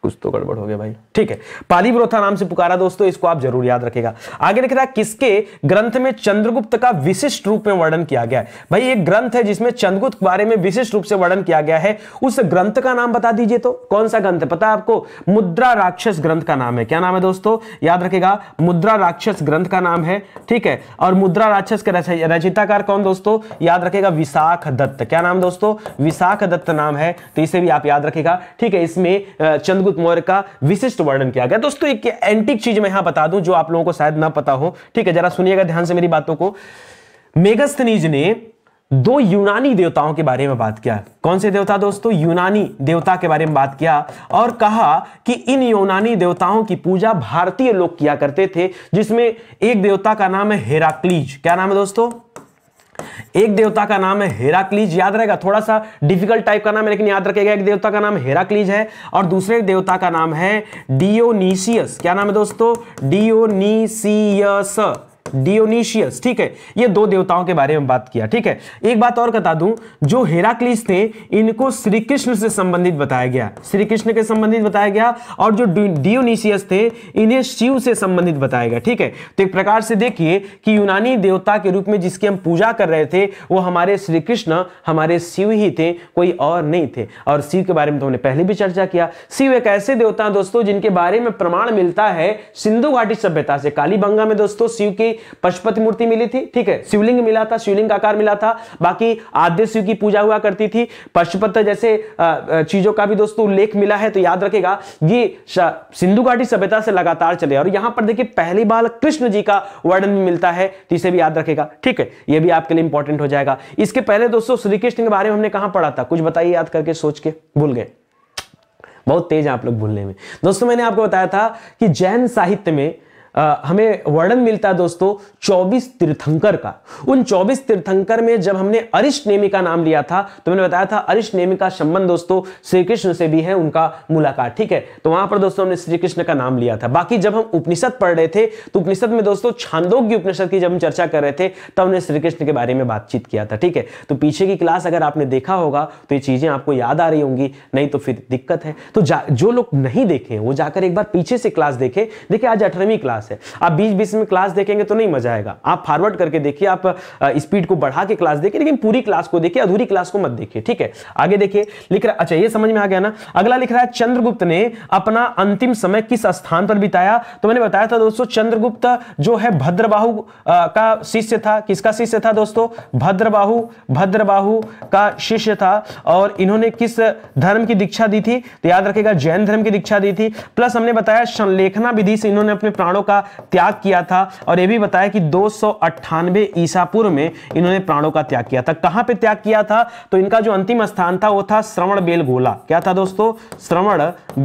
कुछ तो गड़बड़ हो गया भाई ठीक है पाली प्रोथा नाम से पुकारा दोस्तों इसको आप जरूर याद रखेगा आगे लिख रहा है किसके ग्रंथ में चंद्रगुप्त का विशिष्ट रूप में वर्णन किया गया है भाई एक ग्रंथ है जिसमें चंद्रगुप्त के बारे में विशिष्ट रूप से वर्णन किया गया है उस ग्रंथ का नाम बता दीजिए तो कौन सा ग्रंथ है पता है आपको मुद्रा राक्षस ग्रंथ का नाम है क्या नाम है दोस्तों याद रखेगा मुद्रा राक्षस ग्रंथ का नाम है ठीक है और मुद्रा राक्षस का रचिताकार कौन दोस्तों याद रखेगा विशाख दत्त क्या नाम दोस्तों विशाख दत्त नाम है तो इसे भी आप याद रखेगा ठीक है इसमें चंद्रगुप्त चंद्रगुप्त मौर्य का विशिष्ट वर्णन किया गया दोस्तों एक एंटिक चीज मैं यहां बता दूं जो आप लोगों को शायद ना पता हो ठीक है जरा सुनिएगा ध्यान से मेरी बातों को मेगस्थनीज ने दो यूनानी देवताओं के बारे में बात किया कौन से देवता दोस्तों यूनानी देवता के बारे में बात किया और कहा कि इन यूनानी देवताओं की पूजा भारतीय लोग किया करते थे जिसमें एक देवता का नाम है हेराक्लीज क्या नाम है दोस्तों एक देवता का नाम है हेराक्लीज याद रहेगा थोड़ा सा डिफिकल्ट टाइप का नाम है लेकिन याद रखेगा एक देवता का नाम हेराक्लीज है और दूसरे देवता का नाम है डियोनीसियस क्या नाम है दोस्तों डियोनीसियस डियोनीशियस ठीक है ये दो देवताओं के बारे में बात किया ठीक है एक बात और बता दूं जो हेराक्लिस थे इनको श्री कृष्ण से संबंधित बताया गया श्री कृष्ण के संबंधित बताया गया और जो डियोनीशियस थे इन्हें शिव से संबंधित बताया गया ठीक है तो एक प्रकार से देखिए कि यूनानी देवता के रूप में जिसकी हम पूजा कर रहे थे वो हमारे श्री कृष्ण हमारे शिव ही थे कोई और नहीं थे और शिव के बारे में तो हमने पहले भी चर्चा किया शिव एक ऐसे देवता दोस्तों जिनके बारे में प्रमाण मिलता है सिंधु घाटी सभ्यता से कालीबंगा में दोस्तों शिव की पशुपति मूर्ति मिली थी ठीक है शिवलिंग मिला था शिवलिंग का आकार मिला था बाकी आद्य शिव की पूजा हुआ करती थी पशुपत जैसे चीजों का भी दोस्तों उल्लेख मिला है तो याद रखेगा ये सिंधु घाटी सभ्यता से लगातार चले और यहां पर देखिए पहली बार कृष्ण जी का वर्णन मिलता है तो इसे भी याद रखेगा ठीक है यह भी आपके लिए इंपॉर्टेंट हो जाएगा इसके पहले दोस्तों श्री कृष्ण के बारे में हमने कहा पढ़ा था कुछ बताइए याद करके सोच के भूल गए बहुत तेज है आप लोग भूलने में दोस्तों मैंने आपको बताया था कि जैन साहित्य में हमें वर्णन मिलता है दोस्तों 24 तीर्थंकर का उन 24 तीर्थंकर में जब हमने अरिष्ट नेमी का नाम लिया था तो मैंने बताया था अरिष्ट नेमी का संबंध दोस्तों श्री कृष्ण से भी है उनका मुलाकात ठीक है तो वहां पर दोस्तों हमने श्री कृष्ण का नाम लिया था बाकी जब हम उपनिषद पढ़ रहे थे तो उपनिषद में दोस्तों छांदोग्य उपनिषद की जब हम चर्चा कर रहे थे तब हमने श्री कृष्ण के बारे में बातचीत किया था ठीक है तो पीछे की क्लास अगर आपने देखा होगा तो ये चीजें आपको याद आ रही होंगी नहीं तो फिर दिक्कत है तो जो लोग नहीं देखे वो जाकर एक बार पीछे से क्लास देखे देखिए आज अठारहवीं क्लास क्लास है आप बीच बीच में क्लास देखेंगे तो नहीं मजा आएगा आप फॉरवर्ड करके देखिए आप स्पीड को बढ़ा के क्लास देखिए लेकिन पूरी क्लास को देखिए अधूरी क्लास को मत देखिए ठीक है आगे देखिए लिख रहा अच्छा ये समझ में आ गया ना अगला लिख रहा है चंद्रगुप्त ने अपना अंतिम समय किस स्थान पर बिताया तो मैंने बताया था दोस्तों चंद्रगुप्त जो है भद्रबाहु का शिष्य था किसका शिष्य था दोस्तों भद्रबाहु भद्रबाहु का शिष्य था और इन्होंने किस धर्म की दीक्षा दी थी तो याद रखेगा जैन धर्म की दीक्षा दी थी प्लस हमने बताया संलेखना विधि से इन्होंने अपने प्राणों का त्याग किया था और यह भी बताया कि दो ईसा पूर्व में इन्होंने प्राणों का त्याग किया था कहां पे त्याग किया था तो इनका जो अंतिम स्थान था वो था श्रवण बेल गोला क्या था दोस्तों श्रवण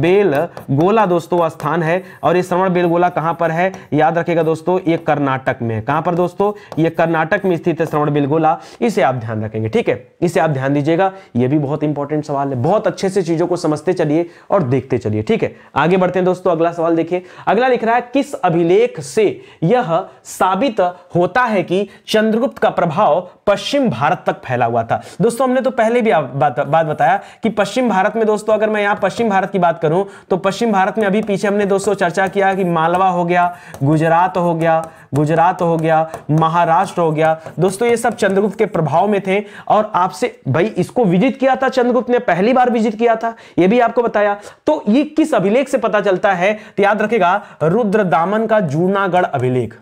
बेल गोला दोस्तों स्थान है और ये श्रवण बेल गोला कहां पर है याद रखेगा दोस्तों ये कर्नाटक में कहां पर दोस्तों ये कर्नाटक में स्थित है श्रवण बेल गोला इसे आप ध्यान रखेंगे ठीक है इसे आप ध्यान दीजिएगा ये भी बहुत इंपॉर्टेंट सवाल है बहुत अच्छे से चीजों को समझते चलिए और देखते चलिए ठीक है आगे बढ़ते हैं दोस्तों अगला सवाल देखिए अगला लिख रहा है किस अभिनेता अभिलेख से यह साबित होता है कि चंद्रगुप्त का प्रभाव पश्चिम भारत तक फैला हुआ था दोस्तों हमने तो पहले भी बात, बात बताया कि पश्चिम भारत में दोस्तों अगर मैं यहां पश्चिम भारत की बात करूं तो पश्चिम भारत में अभी पीछे हमने दोस्तों चर्चा किया कि मालवा हो गया गुजरात हो गया गुजरात हो गया महाराष्ट्र हो गया दोस्तों ये सब चंद्रगुप्त के प्रभाव में थे और आपसे भाई इसको विजिट किया था चंद्रगुप्त ने पहली बार विजिट किया था ये भी आपको बताया तो ये किस अभिलेख से पता चलता है तो याद रखेगा रुद्र दामन का जूनागढ़ अभिलेख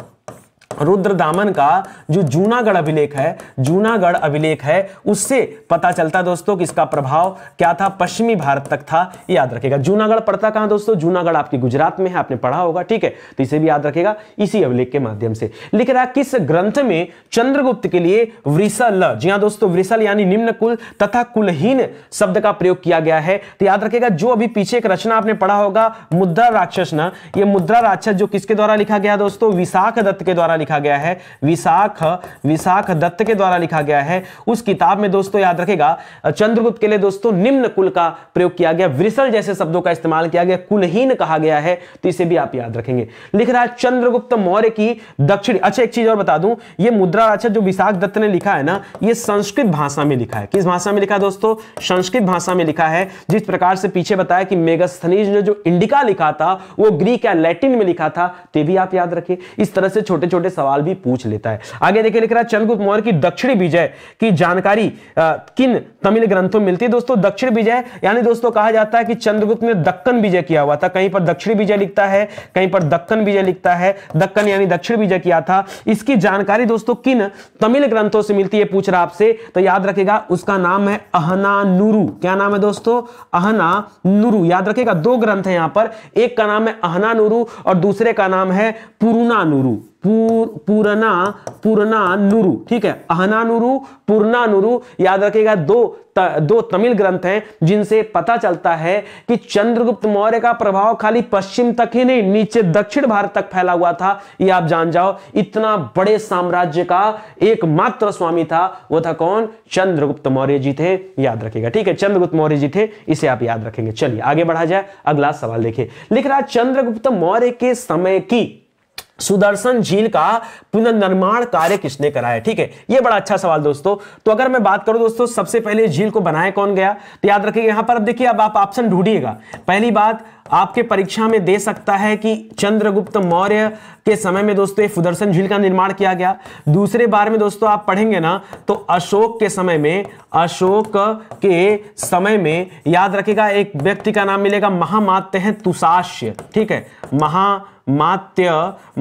रुद्र दामन का जो जूनागढ़ अभिलेख है जूनागढ़ अभिलेख है उससे पता चलता दोस्तों कि इसका प्रभाव क्या था पश्चिमी भारत तक था याद रखेगा जूनागढ़ पड़ता कहां दोस्तों जूनागढ़ आपके गुजरात में है आपने पढ़ा होगा ठीक है तो इसे भी याद रखेगा इसी अभिलेख के माध्यम से लिख रहा किस ग्रंथ में चंद्रगुप्त के लिए वृसल जी हाँ दोस्तों वृसल यानी निम्न कुल तथा कुलहीन शब्द का प्रयोग किया गया है तो याद रखेगा जो अभी पीछे एक रचना आपने पढ़ा होगा मुद्रा राक्षस ना ये मुद्रा राक्षस जो किसके द्वारा लिखा गया दोस्तों विशाख दत्त के द्वारा द्वारा लिखा गया है विशाख विशाख दत्त के द्वारा लिखा गया है उस किताब में दोस्तों याद रखेगा चंद्रगुप्त के लिए दोस्तों निम्न कुल का प्रयोग किया गया विसल जैसे शब्दों का इस्तेमाल किया गया कुलहीन कहा गया है तो इसे भी आप याद रखेंगे लिख रहा है चंद्रगुप्त मौर्य की दक्षिण अच्छा एक चीज और बता दूं ये मुद्रा अच्छा जो विशाख दत्त ने लिखा है ना ये संस्कृत भाषा में लिखा है किस भाषा में लिखा दोस्तों संस्कृत भाषा में लिखा है जिस प्रकार से पीछे बताया कि मेगास्थनीज ने जो इंडिका लिखा था वो ग्रीक या लैटिन में लिखा था तो भी आप याद रखें इस तरह से छोटे छोटे छोटे सवाल भी पूछ लेता है आगे देखिए लिख रहा है चंद्रगुप्त मौर्य की दक्षिणी विजय की जानकारी आ, किन तमिल ग्रंथों में मिलती है दोस्तों दक्षिण विजय यानी दोस्तों कहा जाता है कि चंद्रगुप्त ने दक्कन विजय किया हुआ था कहीं पर दक्षिणी विजय लिखता है कहीं पर दक्कन विजय लिखता है दक्कन यानी दक्षिण विजय किया था इसकी जानकारी दोस्तों किन तमिल ग्रंथों से मिलती है पूछ रहा आपसे तो याद रखेगा उसका नाम है अहना अहनानुरु क्या नाम है दोस्तों अहना अहनानुरु याद रखेगा दो ग्रंथ है यहां पर एक का नाम है अहना अहनानुरु और दूसरे का नाम है पुरुना पुरुनानुरु पूर, पूरना पूरना नुरु ठीक है अहना नुरु पूर्णा नुरु याद रखेगा दो त, दो तमिल ग्रंथ हैं जिनसे पता चलता है कि चंद्रगुप्त मौर्य का प्रभाव खाली पश्चिम तक ही नहीं नीचे दक्षिण भारत तक फैला हुआ था ये आप जान जाओ इतना बड़े साम्राज्य का एकमात्र स्वामी था वो था कौन चंद्रगुप्त मौर्य जी थे याद रखेगा ठीक है चंद्रगुप्त मौर्य जी थे इसे आप याद रखेंगे चलिए आगे बढ़ा जाए अगला सवाल देखिए लिख रहा चंद्रगुप्त मौर्य के समय की सुदर्शन झील का पुनर्निर्माण कार्य किसने कराया ठीक है ये बड़ा अच्छा सवाल दोस्तों तो अगर मैं बात करूं दोस्तों सबसे पहले झील को बनाया कौन गया तो याद रखिए यहां पर अब देखिए अब आप ऑप्शन ढूंढिएगा पहली बात आपके परीक्षा में दे सकता है कि चंद्रगुप्त मौर्य के समय में दोस्तों ये सुदर्शन झील का निर्माण किया गया दूसरे बार में दोस्तों आप पढ़ेंगे ना तो अशोक के समय में अशोक के समय में याद रखेगा एक व्यक्ति का नाम मिलेगा महामात्य तुषाश्य ठीक है महा मात्य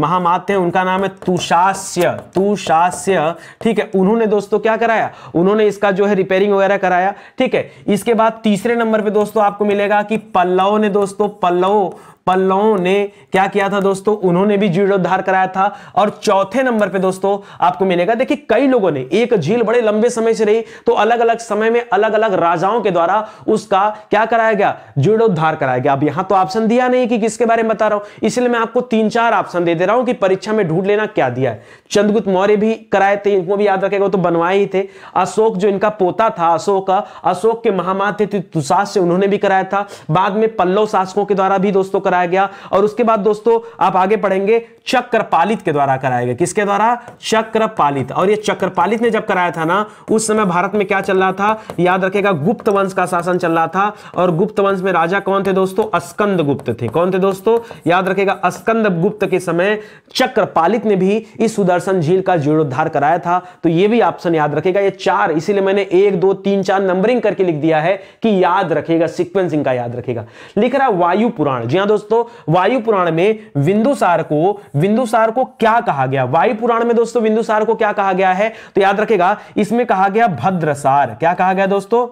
महामात्य उनका नाम है तुषास्य तुषास्य ठीक है उन्होंने दोस्तों क्या कराया उन्होंने इसका जो है रिपेयरिंग वगैरह कराया ठीक है इसके बाद तीसरे नंबर पे दोस्तों आपको मिलेगा कि पल्लव ने दोस्तों पल्लव पल्लवों ने क्या किया था दोस्तों उन्होंने भी जीर्णोद्धार कराया था और चौथे नंबर पे दोस्तों आपको मिलेगा देखिए कई लोगों ने एक झील बड़े लंबे समय से रही तो अलग अलग समय में अलग अलग राजाओं के द्वारा उसका क्या कराया गया जीर्णोद्धार कराया गया अब यहां तो ऑप्शन दिया नहीं कि किसके बारे में बता रहा हूं इसलिए मैं आपको तीन चार ऑप्शन दे दे रहा हूं कि परीक्षा में ढूंढ लेना क्या दिया है चंद्रगुप्त मौर्य भी कराए थे इनको भी याद रखेगा तो बनवाए ही थे अशोक जो इनका पोता था अशोक का अशोक के थे तुषास से उन्होंने भी कराया था बाद में पल्लव शासकों के द्वारा भी दोस्तों कराया गया और उसके बाद दोस्तों आप आगे पढ़ेंगे चक्रपालित के द्वारा कराया गया किसके द्वारा चक्रपालित और ये चक्रपालित ने जब कराया था ना उस समय भारत में क्या चल रहा था याद रखेगा गुप्त वंश का शासन चल रहा था और गुप्त वंश में राजा कौन थे दोस्तों अस्कंद गुप्त थे कौन थे दोस्तों याद रखेगा अस्कंद गुप्त के समय चक्रपालित ने भी इस सुदर्शन झील का जीर्णोद्धार कराया था तो यह भी ऑप्शन याद रखेगा ये चार इसीलिए मैंने एक दो तीन चार नंबरिंग करके लिख दिया है कि याद रखेगा सिक्वेंसिंग का याद रखेगा लिख रहा वायु पुराण जी हाँ दोस्तों दोस्तों वायु पुराण में विंदुसार को विंदुसार को क्या कहा गया वायु पुराण में दोस्तों विंदुसार को क्या कहा गया है तो याद रखेगा इसमें कहा गया भद्रसार क्या कहा गया दोस्तों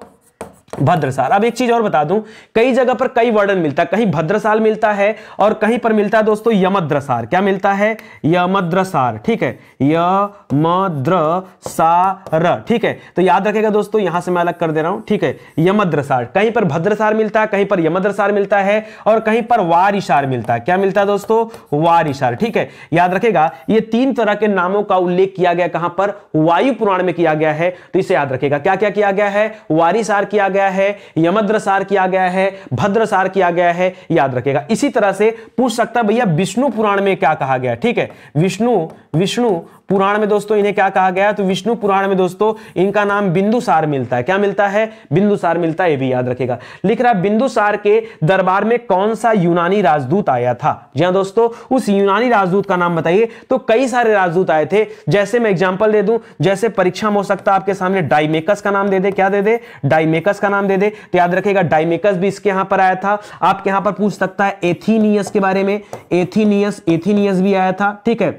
भद्रसाल अब एक चीज और बता दूं कई जगह पर कई वर्णन मिलता है कहीं भद्रसाल मिलता है और कहीं पर मिलता है दोस्तों यमद्रसार क्या मिलता है यमद्रसार ठीक है यमद्रसार ठीक है तो याद रखेगा दोस्तों यहां से मैं अलग कर दे रहा हूं ठीक है यमद्रसार कहीं पर भद्रसार मिलता है कहीं पर यमद्रसार मिलता है और कहीं पर वारिशार मिलता है क्या मिलता है दोस्तों वारिशार ठीक है याद रखेगा ये तीन तरह के नामों का उल्लेख किया गया कहां पर वायु पुराण में किया गया है तो इसे याद रखेगा क्या क्या किया गया है वारिसार किया गया गया है यमद्रसार किया गया है भद्रसार किया गया है याद रखेगा इसी तरह से पूछ सकता है भैया विष्णु पुराण में क्या कहा गया ठीक है विष्णु विष्णु पुराण में दोस्तों इन्हें क्या कहा गया तो विष्णु पुराण में दोस्तों इनका नाम बिंदुसार मिलता है क्या मिलता है बिंदुसार मिलता है ये भी याद रखेगा लिख रहा बिंदुसार के दरबार में कौन सा यूनानी राजदूत आया था जी हाँ दोस्तों उस यूनानी राजदूत का नाम बताइए तो कई सारे राजदूत आए थे जैसे मैं एग्जाम्पल दे दूं जैसे परीक्षा में हो सकता है आपके सामने डाइमेकस का नाम दे दे क्या दे दे डाइमेकस का नाम दे दे तो याद रखेगा डाइमेकस भी इसके यहां पर आया था आपके यहां पर पूछ सकता है एथीनियस के बारे में एथीनियस एथीनियस भी आया था ठीक है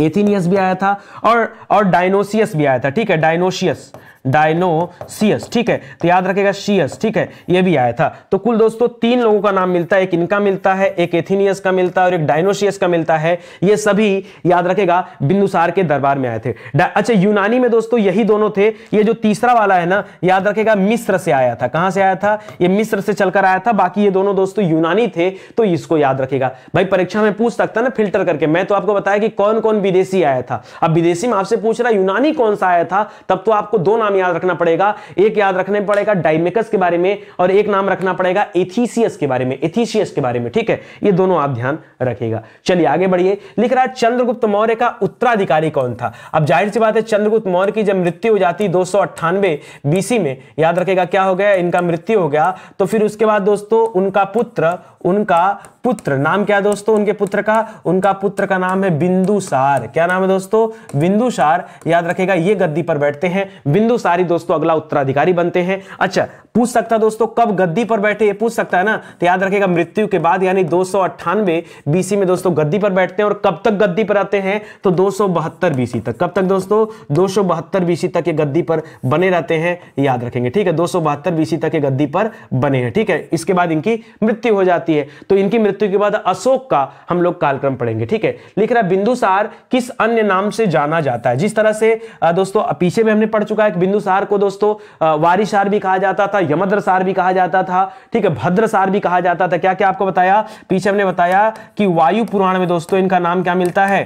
एथीनियस भी आया था और और डायनोसियस भी आया था ठीक है डायनोशियस डायनोसियस ठीक है तो याद रखेगा शीयस ठीक है ये भी आया था तो कुल दोस्तों तीन लोगों का नाम मिलता है एक इनका मिलता है एक एथिनियस का मिलता है और एक डायनोसियस का मिलता है ये सभी याद रखेगा बिंदुसार के दरबार में आए थे अच्छा यूनानी में दोस्तों यही दोनों थे ये जो तीसरा वाला है ना याद रखेगा मिस्र से आया था कहां से आया था ये मिस्र से चलकर आया था बाकी ये दोनों दोस्तों यूनानी थे तो इसको याद रखेगा भाई परीक्षा में पूछ सकता ना फिल्टर करके मैं तो आपको बताया कि कौन कौन विदेशी आया था अब विदेशी में आपसे पूछ रहा यूनानी कौन सा आया था तब तो आपको दो नाम नाम याद रखना पड़ेगा एक याद रखना पड़ेगा डायमेकस के बारे में और एक नाम रखना पड़ेगा एथीसियस के बारे में एथीसियस के बारे में ठीक है ये दोनों आप ध्यान रखिएगा चलिए आगे बढ़िए लिख रहा है चंद्रगुप्त मौर्य का उत्तराधिकारी कौन था अब जाहिर सी बात है चंद्रगुप्त मौर्य की जब मृत्यु हो जाती दो बीसी में याद रखेगा क्या हो गया इनका मृत्यु हो गया तो फिर उसके बाद दोस्तों उनका पुत्र उनका पुत्र नाम क्या दोस्तों उनके पुत्र का उनका पुत्र का नाम है बिंदुसार क्या नाम है दोस्तों बिंदुसार याद रखेगा ये गद्दी पर बैठते हैं बिंदु सारी दोस्तों अगला उत्तराधिकारी बनते हैं अच्छा पूछ सकता है दोस्तों कब गद्दी पर बैठे ये पूछ सकता है ना तो याद रखेगा मृत्यु के बाद यानी दो बीसी में दोस्तों गद्दी पर बैठते हैं और कब तक गद्दी पर आते हैं तो दो बीसी तक कब तक दोस्तों दो बीसी तक ये गद्दी पर बने रहते हैं याद रखेंगे ठीक है दो बीसी तक ये गद्दी पर बने हैं ठीक है इसके बाद इनकी मृत्यु हो जाती है तो इनकी मृत्यु के बाद अशोक का हम लोग कालक्रम पढ़ेंगे ठीक है लिख रहा बिंदुसार किस अन्य नाम से जाना जाता है जिस तरह से दोस्तों पीछे में हमने पढ़ चुका है बिंदुसार को दोस्तों वारिशार भी कहा जाता था यमद्रसार भी कहा जाता था ठीक है भद्रसार भी कहा जाता था क्या क्या आपको बताया पीछे हमने बताया कि वायु पुराण में दोस्तों इनका नाम क्या मिलता है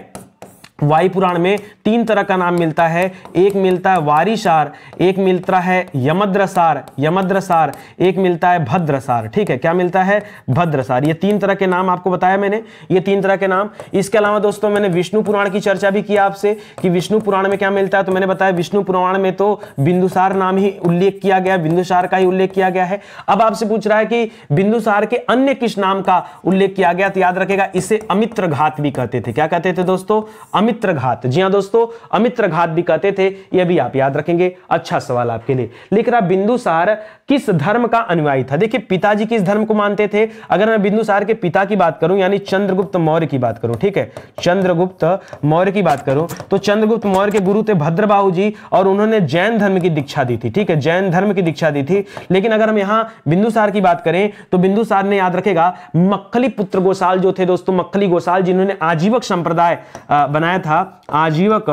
वायु पुराण में तीन तरह का नाम मिलता है एक मिलता है वारिशार एक मिलता है यमद्रसार यमद्रसार एक मिलता है भद्रसार ठीक है क्या मिलता है भद्रसार ये तीन तरह के नाम आपको बताया मैंने ये तीन तरह के नाम इसके अलावा दोस्तों मैंने विष्णु पुराण की चर्चा भी की आपसे कि विष्णु पुराण में क्या मिलता है तो मैंने बताया विष्णु पुराण में तो बिंदुसार नाम ही उल्लेख किया गया बिंदुसार का ही उल्लेख किया गया है अब आपसे पूछ रहा है कि बिंदुसार के अन्य किस नाम का उल्लेख किया गया तो याद रखेगा इसे अमित्र भी कहते थे क्या कहते थे दोस्तों अमित अमित्र घात जी हाँ दोस्तों अमित्र घात भी कहते थे यह भी आप याद रखेंगे अच्छा सवाल आपके लिए लिख रहा बिंदुसार किस धर्म का अनुयायी था देखिए पिताजी किस धर्म को मानते थे अगर मैं बिंदुसार के पिता की बात करूं यानी चंद्रगुप्त मौर्य की बात करूं ठीक है चंद्रगुप्त मौर्य की बात करूं तो चंद्रगुप्त मौर्य के गुरु थे भद्रबाहु जी और उन्होंने जैन धर्म की दीक्षा दी थी ठीक है जैन धर्म की दीक्षा दी थी लेकिन अगर हम यहां बिंदुसार की बात करें तो बिंदुसार ने याद रखेगा मक्खली पुत्र गोसाल जो थे दोस्तों मक्खली गोसाल जिन्होंने आजीवक संप्रदाय बनाया बनाया था आजीवक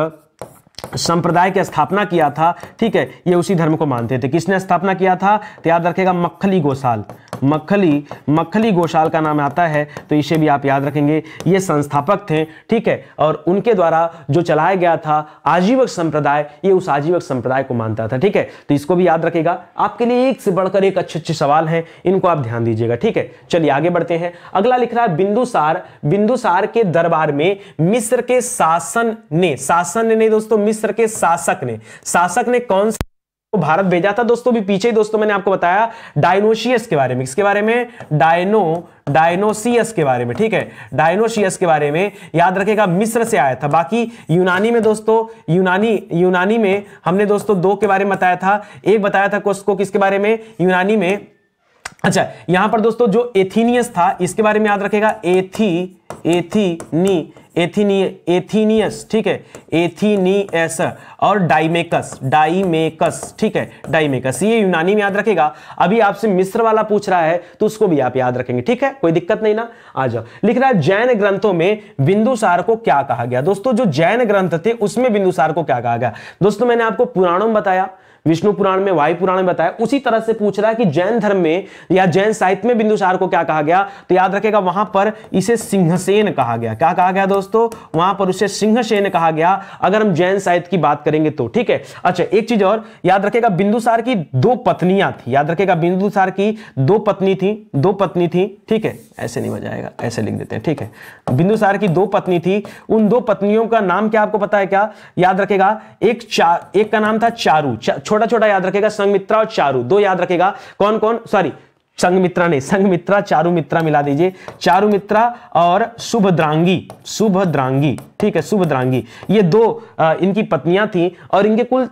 संप्रदाय की स्थापना किया था ठीक है ये उसी धर्म को मानते थे किसने स्थापना किया था तो याद रखेगा मक्खली गोशाल मक्खली मक्खली गोशाल का नाम आता है तो इसे भी आप याद रखेंगे ये संस्थापक थे ठीक है और उनके द्वारा जो चलाया गया था आजीवक संप्रदाय ये उस आजीवक संप्रदाय को मानता था ठीक है तो इसको भी याद रखेगा आपके लिए एक से बढ़कर एक अच्छे अच्छे सवाल है इनको आप ध्यान दीजिएगा ठीक है चलिए आगे बढ़ते हैं अगला लिख रहा है बिंदुसार बिंदुसार के दरबार में मिस्र के शासन ने शासन ने दोस्तों मिस्र के शासक ने शासक ने कौन से भारत भेजा था दोस्तों भी पीछे ही दोस्तों मैंने आपको बताया डायनोशियस के बारे में इसके बारे में डायनो डायनोसियस के बारे में ठीक है डायनोशियस के बारे में याद रखेगा मिस्र से आया था बाकी यूनानी में दोस्तों यूनानी यूनानी में हमने दोस्तों दो के बारे में बताया था एक बताया था कोस्को किसके बारे में यूनानी में अच्छा यहां पर दोस्तों जो एथीनियस था इसके बारे में याद रखेगा एथी एथीनी एथीनी एथीनियस ठीक है एथीनियस और डाइमेकस डाइमेकस ठीक है डाइमेकस ये यूनानी में याद रखेगा अभी आपसे मिस्र वाला पूछ रहा है तो उसको भी आप याद रखेंगे ठीक है कोई दिक्कत नहीं ना आ जाओ लिख रहा है जैन ग्रंथों में बिंदुसार को क्या कहा गया दोस्तों जो जैन ग्रंथ थे उसमें बिंदुसार को क्या कहा गया दोस्तों मैंने आपको पुराणों में बताया विष्णु पुराण में वायु पुराण में बताया उसी तरह से पूछ रहा है कि जैन धर्म में या जैन साहित्य में बिंदुसार को क्या कहा गया तो याद रखेगा वहां पर इसे सिंहसेन कहा गया क्या कहा गया दोस्तों वहां पर उसे सिंहसेन कहा गया अगर हम जैन साहित्य की बात करेंगे तो ठीक है अच्छा एक चीज और याद रखेगा बिंदुसार की दो पत्नियां थी याद रखेगा बिंदुसार की दो पत्नी थी दो पत्नी थी ठीक है ऐसे नहीं बजाएगा ऐसे लिख देते हैं ठीक है बिंदुसार की दो पत्नी थी उन दो पत्नियों का नाम क्या आपको पता है क्या याद रखेगा एक चार एक का नाम था चारू छोटा छोटा छोटा याद रखेगा संगमित्रा और चारू दो याद रखेगा कौन कौन सॉरी संगमित्रा नहीं संगमित्रा चारू मित्रा मिला दीजिए चारू मित्रा और शुभद्रांगी शुभद्रांगी ठीक है शुभद्रांगी ये दो आ, इनकी पत्नियां थी और इनके कुल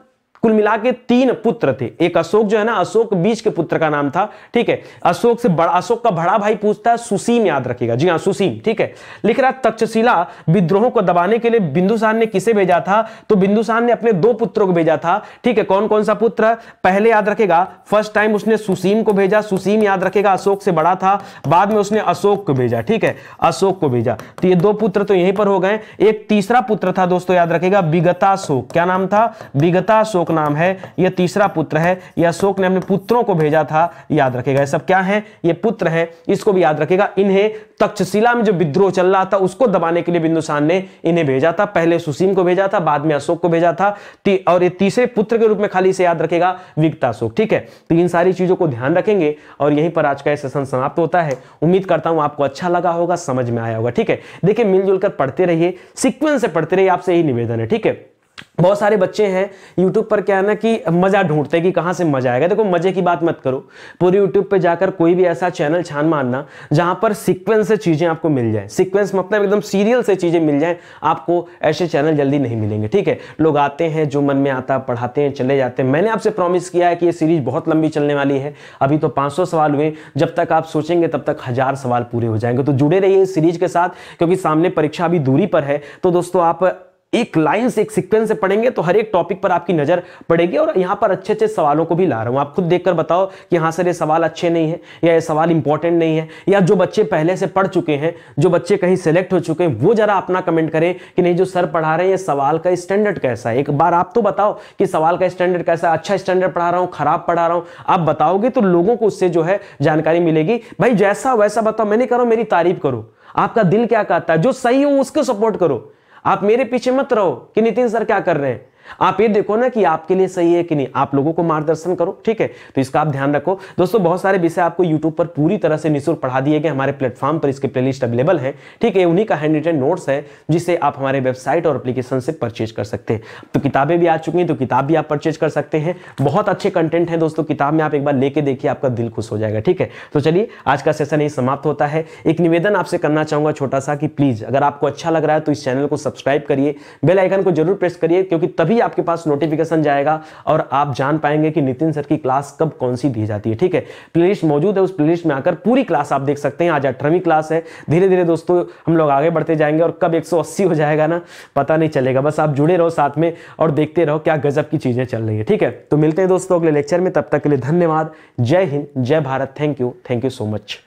कुल मिला के तीन पुत्र थे एक अशोक जो है ना अशोक बीच के पुत्र का नाम था ठीक है अशोक से बड़ा अशोक का बड़ा भाई पूछता है सुसीम याद रखेगा जी हाँ सुसीम ठीक है लिख रहा तक्षशिला विद्रोह को दबाने के लिए बिंदुसान ने किसे भेजा था तो बिंदुसान ने अपने दो पुत्रों को भेजा था ठीक है कौन कौन सा पुत्र पहले याद रखेगा फर्स्ट टाइम उसने सुसीम को भेजा सुसीम याद रखेगा अशोक से बड़ा था बाद में उसने अशोक को भेजा ठीक है अशोक को भेजा तो ये दो पुत्र तो यहीं पर हो गए एक तीसरा पुत्र था दोस्तों याद रखेगा विगताशोक क्या नाम था विगताशोक नाम है यह तीसरा पुत्र है यह अशोक ने अपने पुत्रों को भेजा था याद रखेगा ये सब क्या है ये पुत्र है इसको भी याद रखेगा इन्हें तक्षशिला में जो विद्रोह चल रहा था उसको दबाने के लिए बिंदुसान ने इन्हें भेजा था पहले सुसीम को भेजा था बाद में अशोक को भेजा था और ये तीसरे पुत्र के रूप में खाली से याद रखेगा विगता अशोक ठीक है तो इन सारी चीजों को ध्यान रखेंगे और यहीं पर आज का यह सेशन समाप्त होता है उम्मीद करता हूं आपको अच्छा लगा होगा समझ में आया होगा ठीक है देखिए मिलजुल कर पढ़ते रहिए सिक्वेंस से पढ़ते रहिए आपसे यही निवेदन है ठीक है बहुत सारे बच्चे हैं YouTube पर क्या है ना कि मज़ा ढूंढते हैं कि कहाँ से मज़ा आएगा देखो मज़े की बात मत करो पूरे YouTube पे जाकर कोई भी ऐसा चैनल छान मारना जहाँ पर सीक्वेंस से चीज़ें आपको मिल जाएं सीक्वेंस मतलब एकदम सीरियल से चीज़ें मिल जाएं आपको ऐसे चैनल जल्दी नहीं मिलेंगे ठीक है लोग आते हैं जो मन में आता पढ़ाते हैं चले जाते हैं मैंने आपसे प्रॉमिस किया है कि ये सीरीज़ बहुत लंबी चलने वाली है अभी तो पाँच सवाल हुए जब तक आप सोचेंगे तब तक हज़ार सवाल पूरे हो जाएंगे तो जुड़े रहिए इस सीरीज़ के साथ क्योंकि सामने परीक्षा अभी दूरी पर है तो दोस्तों आप एक लाइन से एक सीक्वेंस से पढ़ेंगे तो हर एक टॉपिक पर आपकी नजर पड़ेगी और यहां पर अच्छे अच्छे सवालों को भी ला रहा हूं आप खुद देखकर बताओ कि हाँ सर ये सवाल अच्छे नहीं है या ये सवाल इंपॉर्टेंट नहीं है या जो बच्चे पहले से पढ़ चुके हैं जो बच्चे कहीं सेलेक्ट हो चुके हैं वो जरा अपना कमेंट करें कि नहीं जो सर पढ़ा रहे हैं सवाल का स्टैंडर्ड कैसा है एक बार आप तो बताओ कि सवाल का स्टैंडर्ड कैसा अच्छा स्टैंडर्ड पढ़ा रहा हूँ खराब पढ़ा रहा हूं आप बताओगे तो लोगों को उससे जो है जानकारी मिलेगी भाई जैसा वैसा बताओ मैंने करो मेरी तारीफ करो आपका दिल क्या कहता है जो सही हो उसको सपोर्ट करो आप मेरे पीछे मत रहो कि नितिन सर क्या कर रहे हैं आप ये देखो ना कि आपके लिए सही है कि नहीं आप लोगों को मार्गदर्शन करो ठीक है तो इसका आप ध्यान रखो दोस्तों बहुत सारे विषय आपको यूट्यूब पर पूरी तरह से निःशुल्क पढ़ा दिए गए हमारे प्लेटफॉर्म पर इसके प्लेलिस्ट अवेलेबल है ठीक है उन्हीं का हैंड रिटन नोट्स है जिसे आप हमारे वेबसाइट और अप्लीकेशन से परचेज कर सकते हैं तो किताबें भी आ चुकी हैं तो किताब भी आप परचेज कर सकते हैं बहुत अच्छे कंटेंट है दोस्तों किताब में आप एक बार लेके देखिए आपका दिल खुश हो जाएगा ठीक है तो चलिए आज का सेशन यही समाप्त होता है एक निवेदन आपसे करना चाहूंगा छोटा सा कि प्लीज अगर आपको अच्छा लग रहा है तो इस चैनल को सब्सक्राइब करिए बेल आइकन को जरूर प्रेस करिए क्योंकि तभी ही आपके पास नोटिफिकेशन जाएगा और आप जान पाएंगे कि नितिन सर की क्लास कब कौन सी दी जाती है ठीक है प्लेलिस्ट मौजूद है उस प्लेलिस्ट में आकर पूरी क्लास आप देख सकते हैं आज अठारहवीं क्लास है धीरे धीरे दोस्तों हम लोग आगे बढ़ते जाएंगे और कब एक हो जाएगा ना पता नहीं चलेगा बस आप जुड़े रहो साथ में और देखते रहो क्या गजब की चीजें चल रही है ठीक है तो मिलते हैं दोस्तों अगले लेक्चर में तब तक के लिए धन्यवाद जय हिंद जय Bharat thank you thank you so much